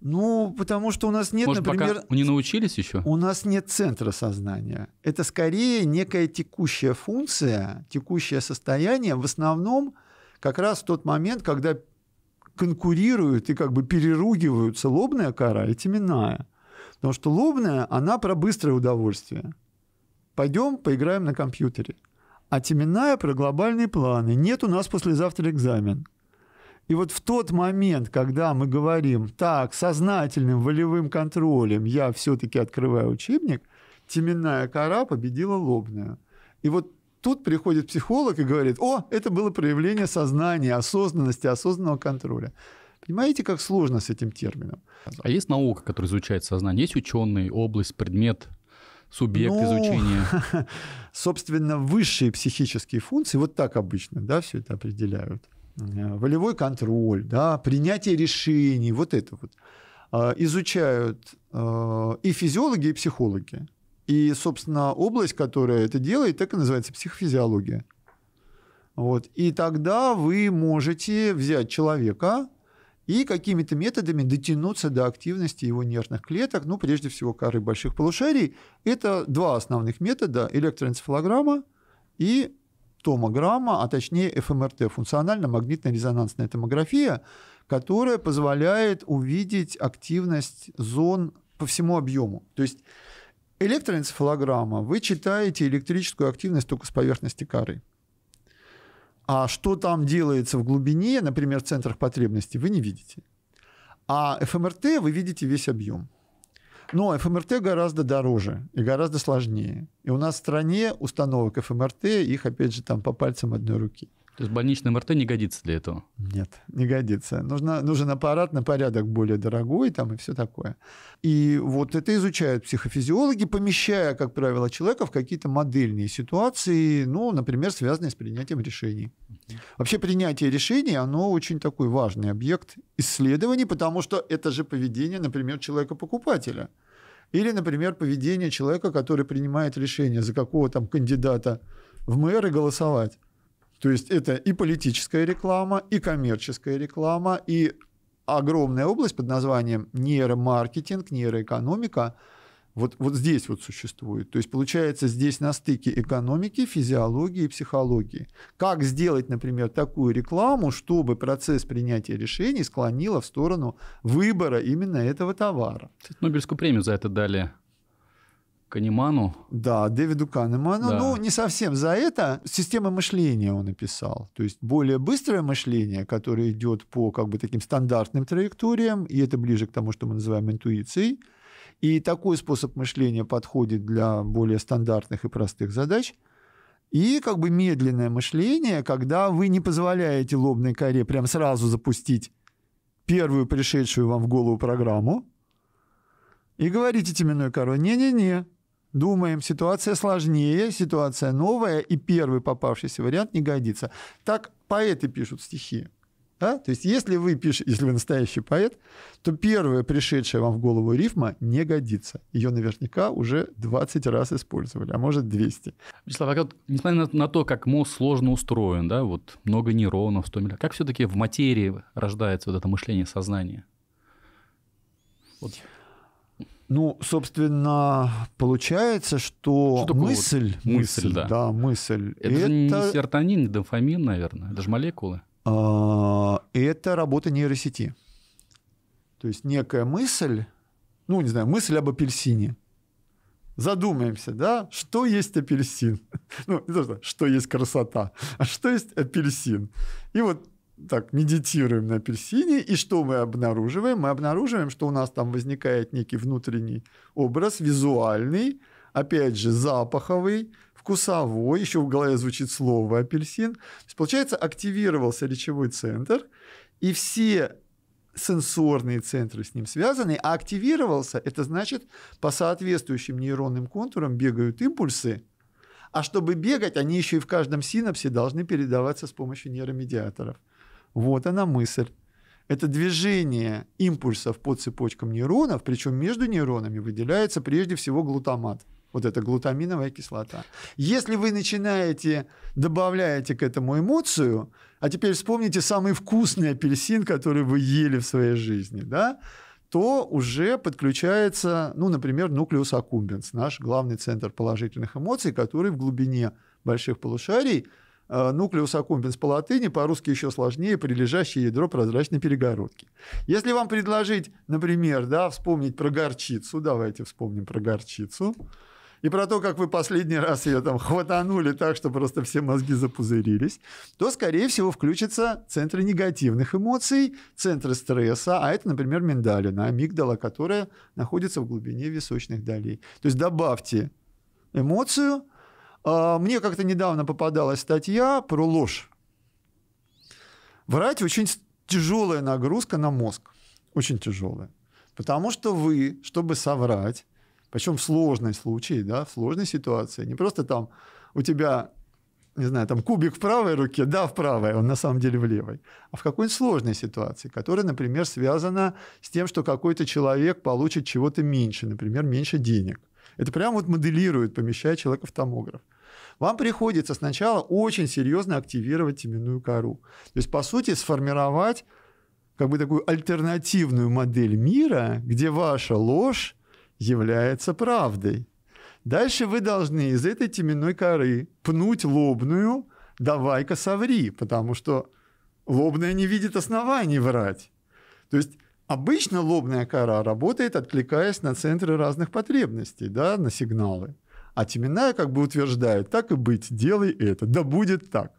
Ну, потому что у нас нет, Может, например... Пока не научились еще? У нас нет центра сознания. Это скорее некая текущая функция, текущее состояние, в основном как раз в тот момент, когда конкурируют и как бы переругиваются лобная кора и теменная. Потому что лобная, она про быстрое удовольствие. Пойдем поиграем на компьютере. А теменная про глобальные планы. Нет у нас послезавтра экзамен. И вот в тот момент, когда мы говорим, так, сознательным волевым контролем я все-таки открываю учебник, теменная кора победила лобную. И вот тут приходит психолог и говорит, о, это было проявление сознания, осознанности, осознанного контроля. Понимаете, как сложно с этим термином? А есть наука, которая изучает сознание? Есть ученые, область, предмет, субъект ну, изучения? *laughs* Собственно, высшие психические функции вот так обычно да, все это определяют. Э, волевой контроль, да, принятие решений, вот это вот, а, изучают э, и физиологи, и психологи. И, собственно, область, которая это делает, так и называется психофизиология. Вот. И тогда вы можете взять человека и какими-то методами дотянуться до активности его нервных клеток, ну, прежде всего, коры больших полушарий. Это два основных метода – электроэнцефалограмма и томограмма, а точнее ФМРТ, эм функционально-магнитно-резонансная томография, которая позволяет увидеть активность зон по всему объему. То есть электроэнцефалограмма, вы читаете электрическую активность только с поверхности коры. А что там делается в глубине, например, в центрах потребности, вы не видите. А ФМРТ эм вы видите весь объем. Но ФМРТ гораздо дороже и гораздо сложнее. И у нас в стране установок ФМРТ, их, опять же, там по пальцам одной руки. То есть больничный МРТ не годится для этого? Нет, не годится. Нужно, нужен аппарат на порядок более дорогой там и все такое. И вот это изучают психофизиологи, помещая, как правило, человека в какие-то модельные ситуации, ну, например, связанные с принятием решений. Вообще принятие решений, оно очень такой важный объект исследований, потому что это же поведение, например, человека-покупателя. Или, например, поведение человека, который принимает решение за какого там кандидата в мэры голосовать. То есть это и политическая реклама, и коммерческая реклама, и огромная область под названием нейромаркетинг, нейроэкономика. Вот, вот здесь вот существует. То есть получается здесь на стыке экономики, физиологии и психологии. Как сделать, например, такую рекламу, чтобы процесс принятия решений склонило в сторону выбора именно этого товара? Нобелевскую премию за это дали Канеману? Да, Дэвиду Канеману. Да. Ну, не совсем за это. Система мышления он написал. То есть более быстрое мышление, которое идет по как бы таким стандартным траекториям, и это ближе к тому, что мы называем интуицией. И такой способ мышления подходит для более стандартных и простых задач. И как бы медленное мышление, когда вы не позволяете лобной коре прям сразу запустить первую пришедшую вам в голову программу, и говорите теменной корой: не-не-не, думаем, ситуация сложнее, ситуация новая, и первый попавшийся вариант не годится. Так поэты пишут стихи. Да? То есть если вы пишете, если вы настоящий поэт, то первая пришедшая вам в голову рифма не годится. Ее наверняка уже 20 раз использовали, а может 200. Вячеслав, а вот, несмотря на, то, как мозг сложно устроен, да, вот много нейронов, 100 миллиардов, как все-таки в материи рождается вот это мышление сознания? Вот. Ну, собственно, получается, что, что мысль, вот? мысль, мысль, да, да мысль. Это, это же не серотонин, не дофамин, наверное, это же молекулы. А, это работа нейросети. То есть некая мысль, ну, не знаю, мысль об апельсине. Задумаемся, да, что есть апельсин? *laughs* Ну, не то, что, что есть красота, а что есть апельсин? И вот так медитируем на апельсине, и что мы обнаруживаем? Мы обнаруживаем, что у нас там возникает некий внутренний образ, визуальный, опять же, запаховый, вкусовой, еще в голове звучит слово апельсин. То есть, получается, активировался речевой центр, и все сенсорные центры с ним связаны, а активировался, это значит, по соответствующим нейронным контурам бегают импульсы, а чтобы бегать, они еще и в каждом синапсе должны передаваться с помощью нейромедиаторов. Вот она мысль. Это движение импульсов по цепочкам нейронов, причем между нейронами выделяется прежде всего глутамат. Вот эта глутаминовая кислота. Если вы начинаете, добавляете к этому эмоцию, а теперь вспомните самый вкусный апельсин, который вы ели в своей жизни, да, то уже подключается, ну, например, нуклеус аккумбенс, наш главный центр положительных эмоций, который в глубине больших полушарий – Э, нуклеус аккумбенс по латыни, по-русски еще сложнее, прилежащее ядро прозрачной перегородки. Если вам предложить, например, да, вспомнить про горчицу, давайте вспомним про горчицу, и про то, как вы последний раз ее там хватанули так, что просто все мозги запузырились, то, скорее всего, включатся центры негативных эмоций, центры стресса, а это, например, миндалина, амигдала, которая находится в глубине височных долей. То есть добавьте эмоцию – а, мне как-то недавно попадалась статья про ложь. Врать очень тяжелая нагрузка на мозг. Очень тяжелая. Потому что вы, чтобы соврать, причем в сложной случае, да, в сложной ситуации, не просто там у тебя, не знаю, там кубик в правой руке, да, в правой, он на самом деле в левой, а в какой-нибудь сложной ситуации, которая, например, связана с тем, что какой-то человек получит чего-то меньше, например, меньше денег. Это прямо вот моделирует, помещая человека в томограф вам приходится сначала очень серьезно активировать теменную кору. То есть, по сути, сформировать как бы такую альтернативную модель мира, где ваша ложь является правдой. Дальше вы должны из этой теменной коры пнуть лобную «давай-ка соври», потому что лобная не видит оснований врать. То есть Обычно лобная кора работает, откликаясь на центры разных потребностей, да, на сигналы. А Тиминая как бы утверждает, так и быть, делай это, да будет так.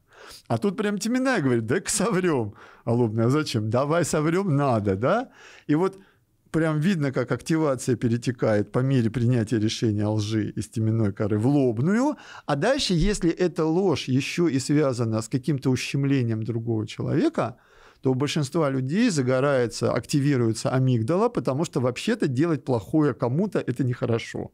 А тут прям Тиминая говорит, да соврем. А Лобный, а зачем? Давай соврем, надо, да? И вот прям видно, как активация перетекает по мере принятия решения лжи из теменной коры в лобную. А дальше, если эта ложь еще и связана с каким-то ущемлением другого человека, то у большинства людей загорается, активируется амигдала, потому что вообще-то делать плохое кому-то – это нехорошо.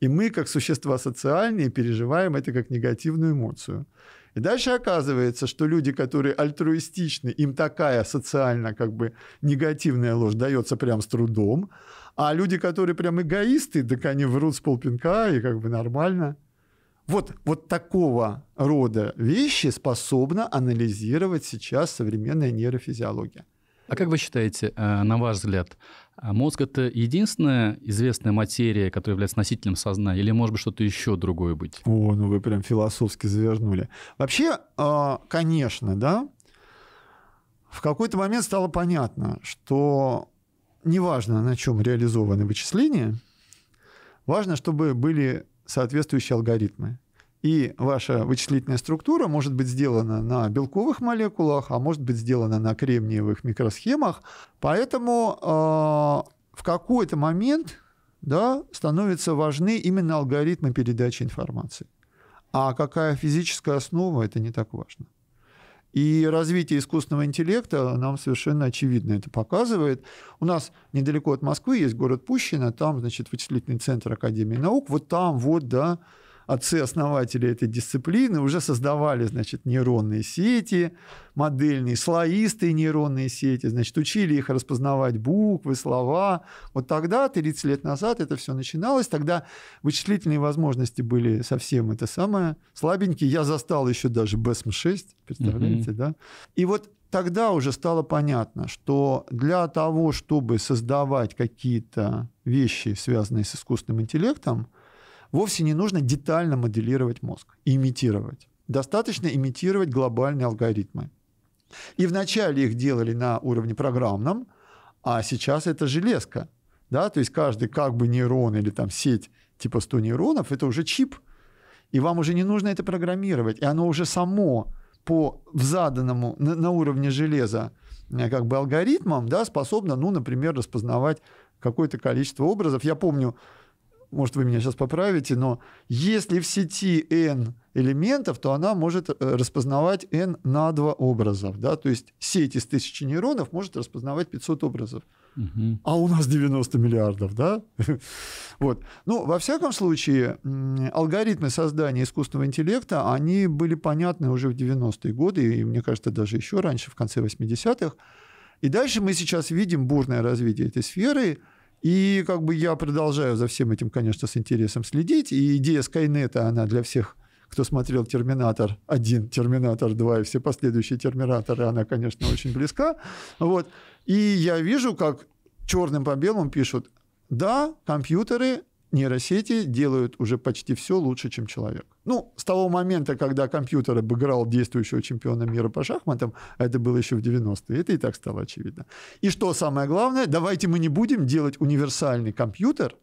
И мы, как существа социальные, переживаем это как негативную эмоцию. И дальше оказывается, что люди, которые альтруистичны, им такая социально как бы негативная ложь дается прям с трудом, а люди, которые прям эгоисты, так они врут с полпинка и как бы нормально. Вот, вот такого рода вещи способна анализировать сейчас современная нейрофизиология. А как вы считаете, э, на ваш взгляд, э, мозг это единственная известная материя, которая является носителем сознания, или может быть что-то еще другое быть? О, ну вы прям философски завернули. Вообще, а, конечно, да, в какой-то момент стало понятно, что неважно, на чем реализованы вычисления, важно, чтобы были соответствующие алгоритмы и ваша вычислительная структура может быть сделана на белковых молекулах, а может быть сделана на кремниевых микросхемах. Поэтому э, в какой-то момент да, становятся важны именно алгоритмы передачи информации. А какая физическая основа, это не так важно. И развитие искусственного интеллекта нам совершенно очевидно это показывает. У нас недалеко от Москвы есть город Пущино, там, значит, вычислительный центр Академии наук. Вот там вот, да, отцы-основатели этой дисциплины уже создавали, значит, нейронные сети, модельные, слоистые нейронные сети, значит, учили их распознавать буквы, слова. Вот тогда, 30 лет назад, это все начиналось. Тогда вычислительные возможности были совсем это самое слабенькие. Я застал еще даже БЭСМ-6, представляете, mm-hmm. да? И вот тогда уже стало понятно, что для того, чтобы создавать какие-то вещи, связанные с искусственным интеллектом, Вовсе не нужно детально моделировать мозг, имитировать. Достаточно имитировать глобальные алгоритмы. И вначале их делали на уровне программном, а сейчас это железка. Да? То есть каждый как бы нейрон или там сеть типа 100 нейронов – это уже чип. И вам уже не нужно это программировать. И оно уже само по в заданному на, на уровне железа э, как бы алгоритмам да, способно, ну, например, распознавать какое-то количество образов. Я помню, может, вы меня сейчас поправите, но если в сети N элементов, то она может э, распознавать N на 2 образов. Да? То есть сеть из тысячи нейронов может распознавать 500 образов. Угу. А у нас 90 миллиардов, да? *laughs* вот. Ну, во всяком случае, алгоритмы создания искусственного интеллекта, они были понятны уже в 90-е годы, и, мне кажется, даже еще раньше, в конце 80-х. И дальше мы сейчас видим бурное развитие этой сферы, и как бы я продолжаю за всем этим, конечно, с интересом следить. И идея Скайнета, она для всех, кто смотрел «Терминатор 1», «Терминатор 2» и все последующие «Терминаторы», она, конечно, очень близка. Вот. И я вижу, как черным по белому пишут, да, компьютеры нейросети делают уже почти все лучше, чем человек. Ну, с того момента, когда компьютер обыграл действующего чемпиона мира по шахматам, а это было еще в 90-е, это и так стало очевидно. И что самое главное, давайте мы не будем делать универсальный компьютер,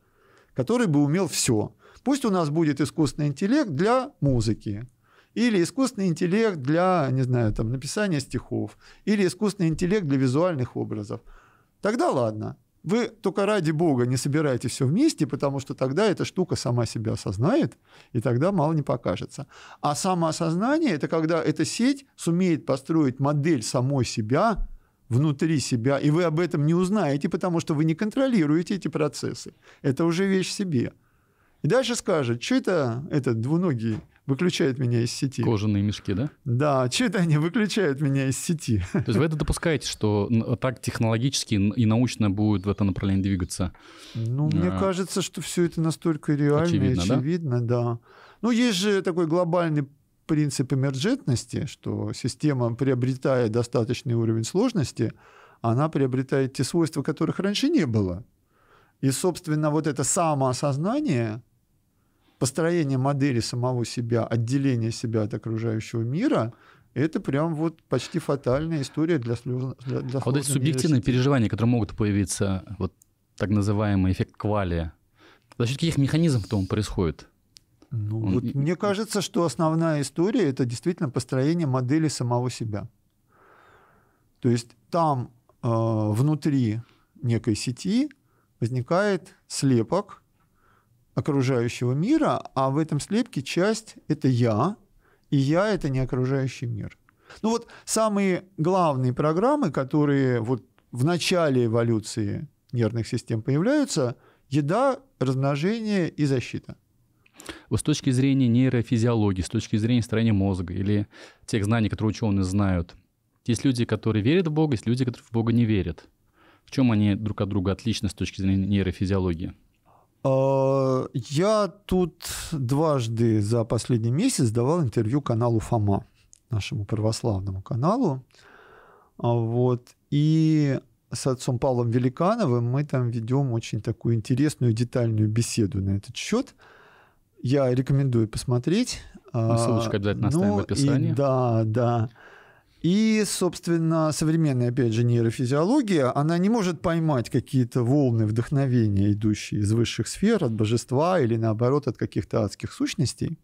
который бы умел все. Пусть у нас будет искусственный интеллект для музыки, или искусственный интеллект для, не знаю, там, написания стихов, или искусственный интеллект для визуальных образов. Тогда ладно. Вы только ради бога не собирайте все вместе, потому что тогда эта штука сама себя осознает, и тогда мало не покажется. А самоосознание – это когда эта сеть сумеет построить модель самой себя, внутри себя, и вы об этом не узнаете, потому что вы не контролируете эти процессы. Это уже вещь в себе. И дальше скажет, что это этот двуногий Выключает меня из сети. Кожаные мешки, да? Да, что-то они выключают меня из сети. То есть вы это допускаете, что так технологически и научно будет в это направление двигаться? Ну, мне а... кажется, что все это настолько реально очевидно, и очевидно, да? да. Ну, есть же такой глобальный принцип эмерджентности, что система, приобретая достаточный уровень сложности, она приобретает те свойства, которых раньше не было. И, собственно, вот это самоосознание, построение модели самого себя, отделение себя от окружающего мира, это прям вот почти фатальная история для слез. Для, для а вот эти субъективные переживания, которые могут появиться, вот так называемый эффект квалия, за счет каких механизмов то он происходит? Ну, он... Вот мне кажется, что основная история это действительно построение модели самого себя. То есть там э, внутри некой сети возникает слепок окружающего мира, а в этом слепке часть — это я, и я — это не окружающий мир. Ну вот самые главные программы, которые вот в начале эволюции нервных систем появляются – еда, размножение и защита. Вот с точки зрения нейрофизиологии, с точки зрения строения мозга или тех знаний, которые ученые знают, есть люди, которые верят в Бога, есть люди, которые в Бога не верят. В чем они друг от друга отличны с точки зрения нейрофизиологии? А, я тут дважды за последний месяц давал интервью каналу Фома, нашему православному каналу. А, вот. И с отцом Павлом Великановым мы там ведем очень такую интересную детальную беседу на этот счет. Я рекомендую посмотреть. Мы а, ссылочку обязательно ну, в описании. И, да, да. И, собственно, современная, опять же, нейрофизиология, она не может поймать какие-то волны вдохновения, идущие из высших сфер, от божества или, наоборот, от каких-то адских сущностей.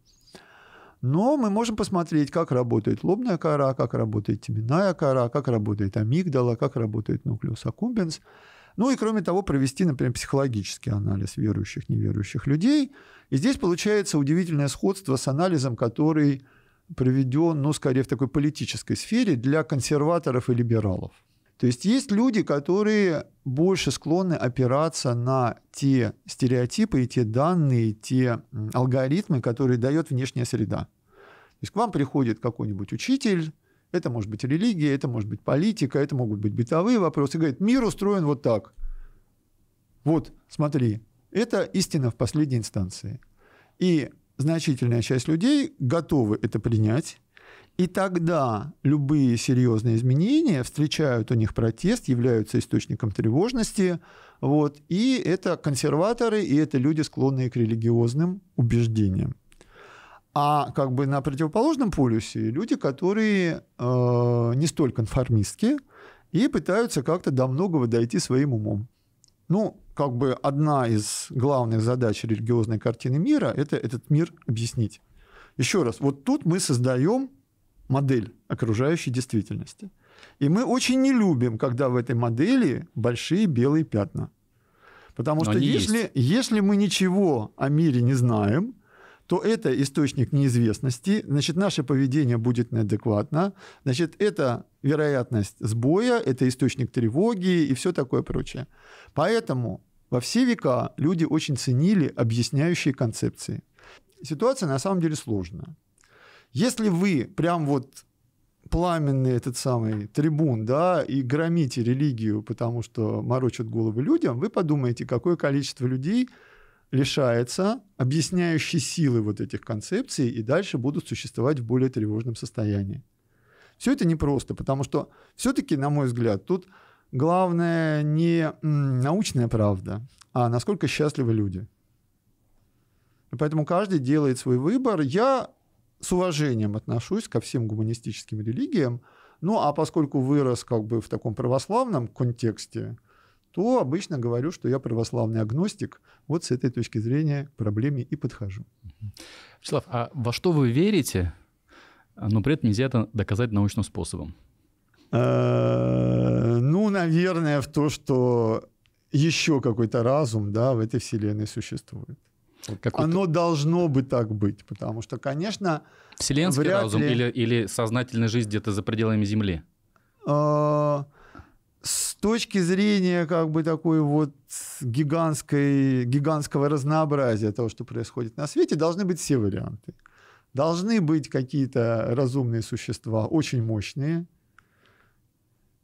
Но мы можем посмотреть, как работает лобная кора, как работает теменная кора, как работает амигдала, как работает нуклеус аккумбенс. Ну и, кроме того, провести, например, психологический анализ верующих, неверующих людей. И здесь получается удивительное сходство с анализом, который приведен, ну, скорее, в такой политической сфере для консерваторов и либералов. То есть есть люди, которые больше склонны опираться на те стереотипы и те данные, те алгоритмы, которые дает внешняя среда. То есть к вам приходит какой-нибудь учитель, это может быть религия, это может быть политика, это могут быть бытовые вопросы, и говорит, мир устроен вот так. Вот, смотри, это истина в последней инстанции. И значительная часть людей готовы это принять, и тогда любые серьезные изменения встречают у них протест, являются источником тревожности. Вот, и это консерваторы, и это люди, склонные к религиозным убеждениям. А как бы на противоположном полюсе люди, которые э, не столь конформистки и пытаются как-то до многого дойти своим умом. Ну, как бы одна из главных задач религиозной картины мира – это этот мир объяснить. Еще раз, вот тут мы создаем модель окружающей действительности. И мы очень не любим, когда в этой модели большие белые пятна. Потому Но что если, если мы ничего о мире не знаем, то это источник неизвестности, значит, наше поведение будет неадекватно, значит, это вероятность сбоя, это источник тревоги и все такое прочее. Поэтому во все века люди очень ценили объясняющие концепции. Ситуация на самом деле сложная. Если вы прям вот пламенный этот самый трибун, да, и громите религию, потому что морочат головы людям, вы подумаете, какое количество людей – лишается объясняющей силы вот этих концепций и дальше будут существовать в более тревожном состоянии. Все это непросто, потому что все-таки, на мой взгляд, тут главное не научная правда, а насколько счастливы люди. И поэтому каждый делает свой выбор. Я с уважением отношусь ко всем гуманистическим религиям, ну а поскольку вырос как бы в таком православном контексте – то обычно говорю, что я православный агностик. Вот с этой точки зрения к проблеме и подхожу. Вячеслав, а во что вы верите, но при этом нельзя это доказать научным способом? Э, ну, наверное, в то, что еще какой-то разум да, в этой вселенной существует. Какой-то... Оно должно бы так быть, потому что, конечно... Вселенский разум ли... или, или сознательная жизнь где-то за пределами Земли? Э, с точки зрения как бы такой вот гигантской, гигантского разнообразия того, что происходит на свете, должны быть все варианты. Должны быть какие-то разумные существа, очень мощные,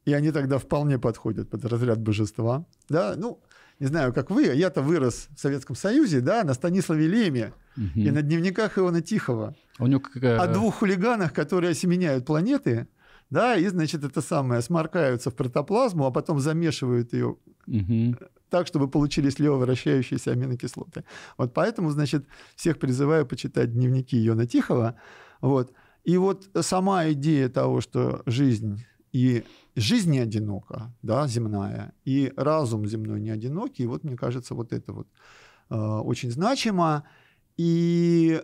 и они тогда вполне подходят под разряд божества. Да? Ну, не знаю, как вы, я-то вырос в Советском Союзе, да, на Станиславе Леме угу. и на дневниках Иона Тихого. У него как... О двух хулиганах, которые осеменяют планеты – да, и, значит, это самое, сморкаются в протоплазму, а потом замешивают ее угу. Э, так, чтобы получились левовращающиеся аминокислоты. Вот поэтому, значит, всех призываю почитать дневники Йона Тихого. Вот. И вот сама идея того, что жизнь и жизнь не одинока, да, земная, и разум земной не одинокий, вот мне кажется, вот это вот э, очень значимо. И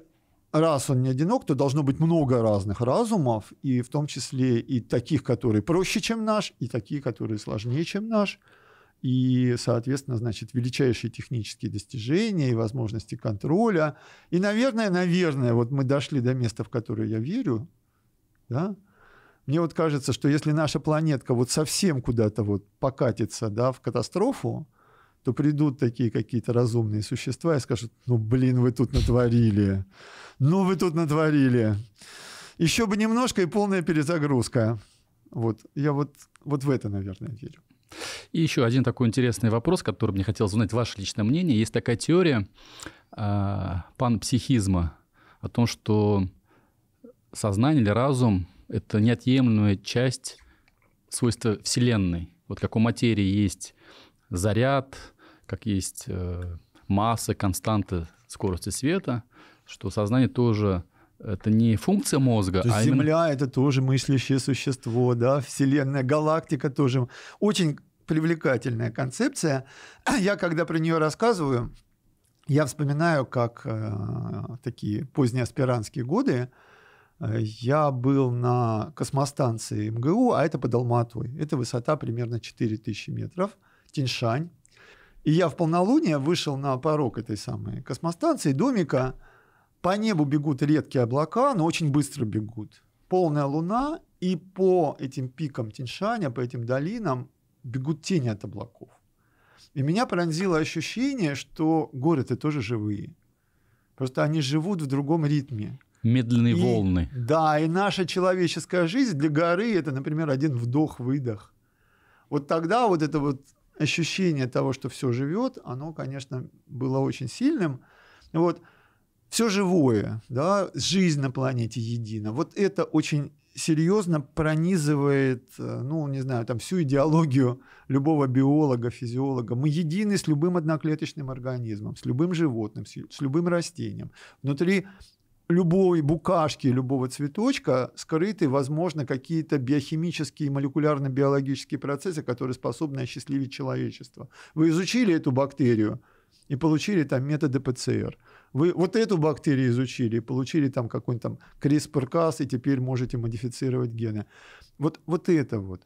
раз он не одинок, то должно быть много разных разумов, и в том числе и таких, которые проще, чем наш, и такие, которые сложнее, чем наш. И, соответственно, значит, величайшие технические достижения и возможности контроля. И, наверное, наверное, вот мы дошли до места, в которое я верю, да, мне вот кажется, что если наша планетка вот совсем куда-то вот покатится, да, в катастрофу, то придут такие какие-то разумные существа и скажут, ну, блин, вы тут натворили, ну, вы тут натворили. Еще бы немножко и полная перезагрузка. Вот, я вот, вот в это, наверное, верю. И еще один такой интересный вопрос, который мне хотелось узнать ваше личное мнение. Есть такая теория э, панпсихизма о том, что сознание или разум — это неотъемлемая часть свойства Вселенной. Вот как у материи есть заряд, как есть э, массы, константы скорости света, что сознание тоже это не функция мозга, То а Земля именно... это тоже мыслящее существо, да, Вселенная, галактика тоже очень привлекательная концепция. Я когда про нее рассказываю, я вспоминаю, как э, такие поздние аспирантские годы э, я был на космостанции МГУ, а это под Алматой. Это высота примерно 4000 метров. Тиньшань, и я в полнолуние вышел на порог этой самой космостанции, домика. По небу бегут редкие облака, но очень быстро бегут. Полная луна, и по этим пикам Тиньшаня, по этим долинам бегут тени от облаков. И меня пронзило ощущение, что горы-то тоже живые. Просто они живут в другом ритме. Медленные и, волны. Да, и наша человеческая жизнь для горы – это, например, один вдох-выдох. Вот тогда вот это вот ощущение того, что все живет, оно, конечно, было очень сильным. Вот все живое, да, жизнь на планете едина. Вот это очень серьезно пронизывает, э, ну, не знаю, там всю идеологию любого биолога, физиолога. Мы едины с любым одноклеточным организмом, с любым животным, с любым растением. Внутри любой букашки, любого цветочка скрыты, возможно, какие-то биохимические молекулярно-биологические процессы, которые способны осчастливить человечество. Вы изучили эту бактерию и получили там методы ПЦР. Вы вот эту бактерию изучили и получили там какой-нибудь там CRISPR-Cas, и теперь можете модифицировать гены. Вот, вот это вот.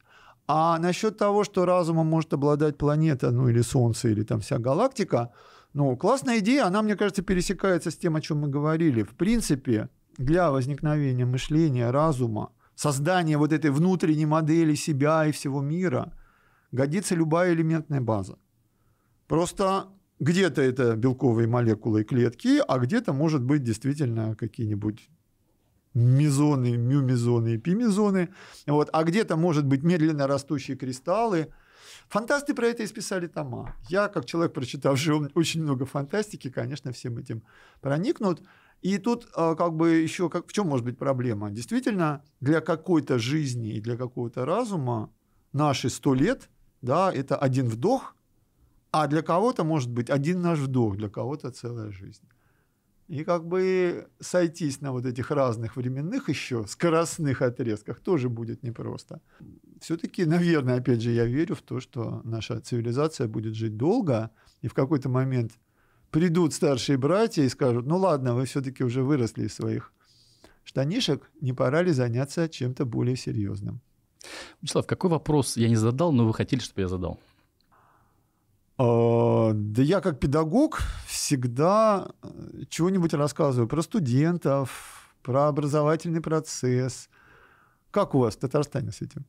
А насчет того, что разумом может обладать планета, ну или Солнце, или там вся галактика – ну, классная идея, она, мне кажется, пересекается с тем, о чем мы говорили. В принципе, для возникновения мышления, разума, создания вот этой внутренней модели себя и всего мира годится любая элементная база. Просто где-то это белковые молекулы и клетки, а где-то, может быть, действительно какие-нибудь мезоны, мюмезоны и пимезоны. Вот. А где-то, может быть, медленно растущие кристаллы – Фантасты про это и исписали тома. Я, как человек, прочитавший очень много фантастики, конечно, всем этим проникнут. И тут э, как бы еще как, в чем может быть проблема? Действительно, для какой-то жизни и для какого-то разума наши сто лет, да, это один вдох, а для кого-то может быть один наш вдох, для кого-то целая жизнь и как бы сойтись на вот этих разных временных еще скоростных отрезках тоже будет непросто. Все-таки, наверное, опять же, я верю в то, что наша цивилизация будет жить долго, и в какой-то момент придут старшие братья и скажут, ну ладно, вы все-таки уже выросли из своих штанишек, не пора ли заняться чем-то более серьезным. Вячеслав, какой вопрос я не задал, но вы хотели, чтобы я задал? Э, да я как педагог всегда э, чего-нибудь рассказываю про студентов, про образовательный процесс. Как у вас в Татарстане с этим?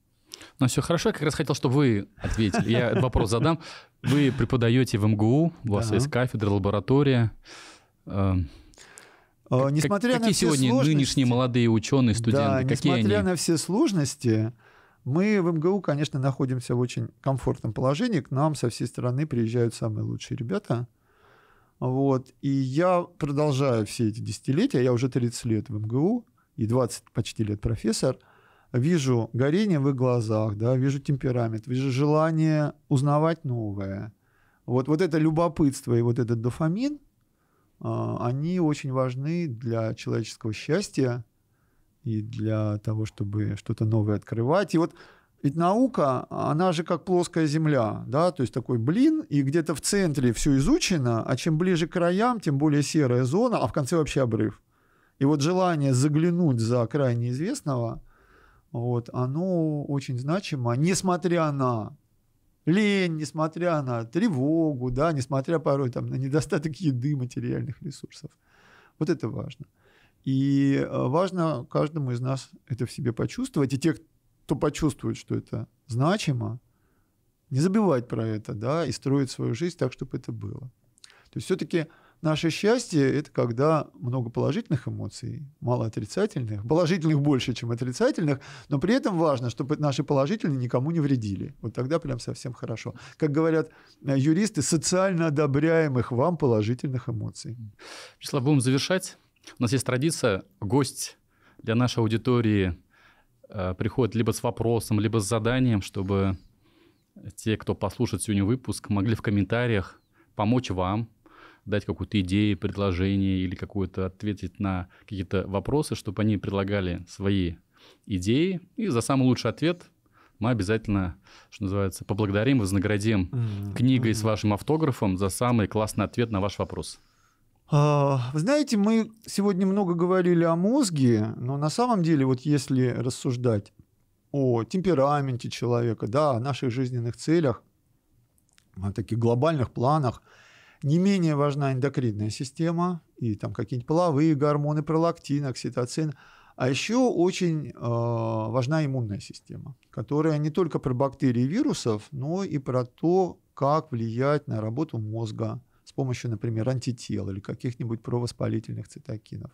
Ну, все хорошо. Я как раз хотел, чтобы вы ответили. Я вопрос задам. Вы преподаете в МГУ, у вас есть кафедра, лаборатория. Эм, э, несмотря на все сложности, какие сегодня нынешние молодые ученые, студенты? Да, несмотря на все сложности, мы в МГУ, конечно, находимся в очень комфортном положении. К нам со всей стороны приезжают самые лучшие ребята. Вот. И я продолжаю все эти десятилетия, я уже 30 лет в МГУ и 20 почти лет профессор, вижу горение в их глазах, да, вижу темперамент, вижу желание узнавать новое. Вот, вот это любопытство и вот этот дофамин, а, они очень важны для человеческого счастья – и для того, чтобы что-то новое открывать. И вот ведь наука, она же как плоская земля, да, то есть такой блин, и где-то в центре все изучено, а чем ближе к краям, тем более серая зона, а в конце вообще обрыв. И вот желание заглянуть за край неизвестного, вот, оно очень значимо, несмотря на лень, несмотря на тревогу, да, несмотря порой там, на недостаток еды, материальных ресурсов. Вот это важно. И э, важно каждому из нас это в себе почувствовать. И те, кто почувствует, что это значимо, не забывать про это, да, и строить свою жизнь так, чтобы это было. То есть все-таки наше счастье – это когда много положительных эмоций, мало отрицательных, положительных больше, чем отрицательных, но при этом важно, чтобы наши положительные никому не вредили. Вот тогда прям совсем хорошо. Как говорят э, юристы, социально одобряемых вам положительных эмоций. Вячеслав, будем завершать. У нас есть традиция, гость для нашей аудитории э, приходит либо с вопросом, либо с заданием, чтобы те, кто послушает сегодня выпуск, могли в комментариях помочь вам, дать какую-то идею, предложение или какую-то ответить на какие-то вопросы, чтобы они предлагали свои идеи. И за самый лучший ответ мы обязательно, что называется, поблагодарим, вознаградим mm-hmm. книгой mm-hmm. с вашим автографом за самый классный ответ на ваш вопрос. А, вы знаете, мы сегодня много говорили о мозге, но на самом деле, вот если рассуждать о темпераменте человека, да, о наших жизненных целях, о таких глобальных планах, не менее важна эндокринная система и там какие-нибудь половые гормоны, пролактин, окситоцин. А еще очень э, важна иммунная система, которая не только про бактерии и вирусов, но и про то, как влиять на работу мозга, с помощью, например, антител или каких-нибудь провоспалительных цитокинов.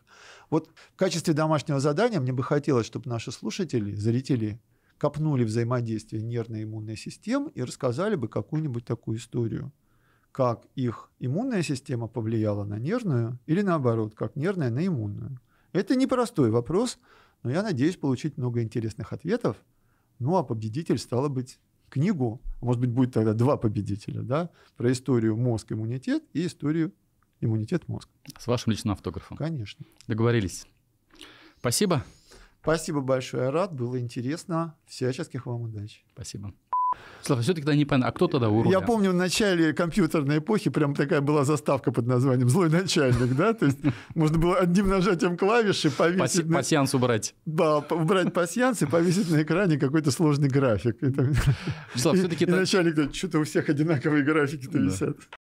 Вот в качестве домашнего задания мне бы хотелось, чтобы наши слушатели, зрители копнули взаимодействие нервной и иммунной системы и рассказали бы какую-нибудь такую историю как их иммунная система повлияла на нервную или наоборот, как нервная на иммунную. Это непростой вопрос, но я надеюсь получить много интересных ответов. Ну а победитель, стало быть, книгу, может быть, будет тогда два победителя, да, про историю мозг-иммунитет и историю иммунитет-мозг. С вашим личным автографом. Конечно. Договорились. Спасибо. Спасибо большое, рад, было интересно. Всяческих вам удачи. Спасибо. Слушай, все-таки тогда непонятно, а кто тогда у руля? Я помню, в начале компьютерной эпохи прям такая была заставка под названием «Злой начальник», да? То есть можно было одним нажатием клавиши повесить... Пассианс убрать. Да, убрать пассианс и повесить на экране какой-то сложный график. Вячеслав, все-таки... И начальник, что-то у всех одинаковые графики-то висят.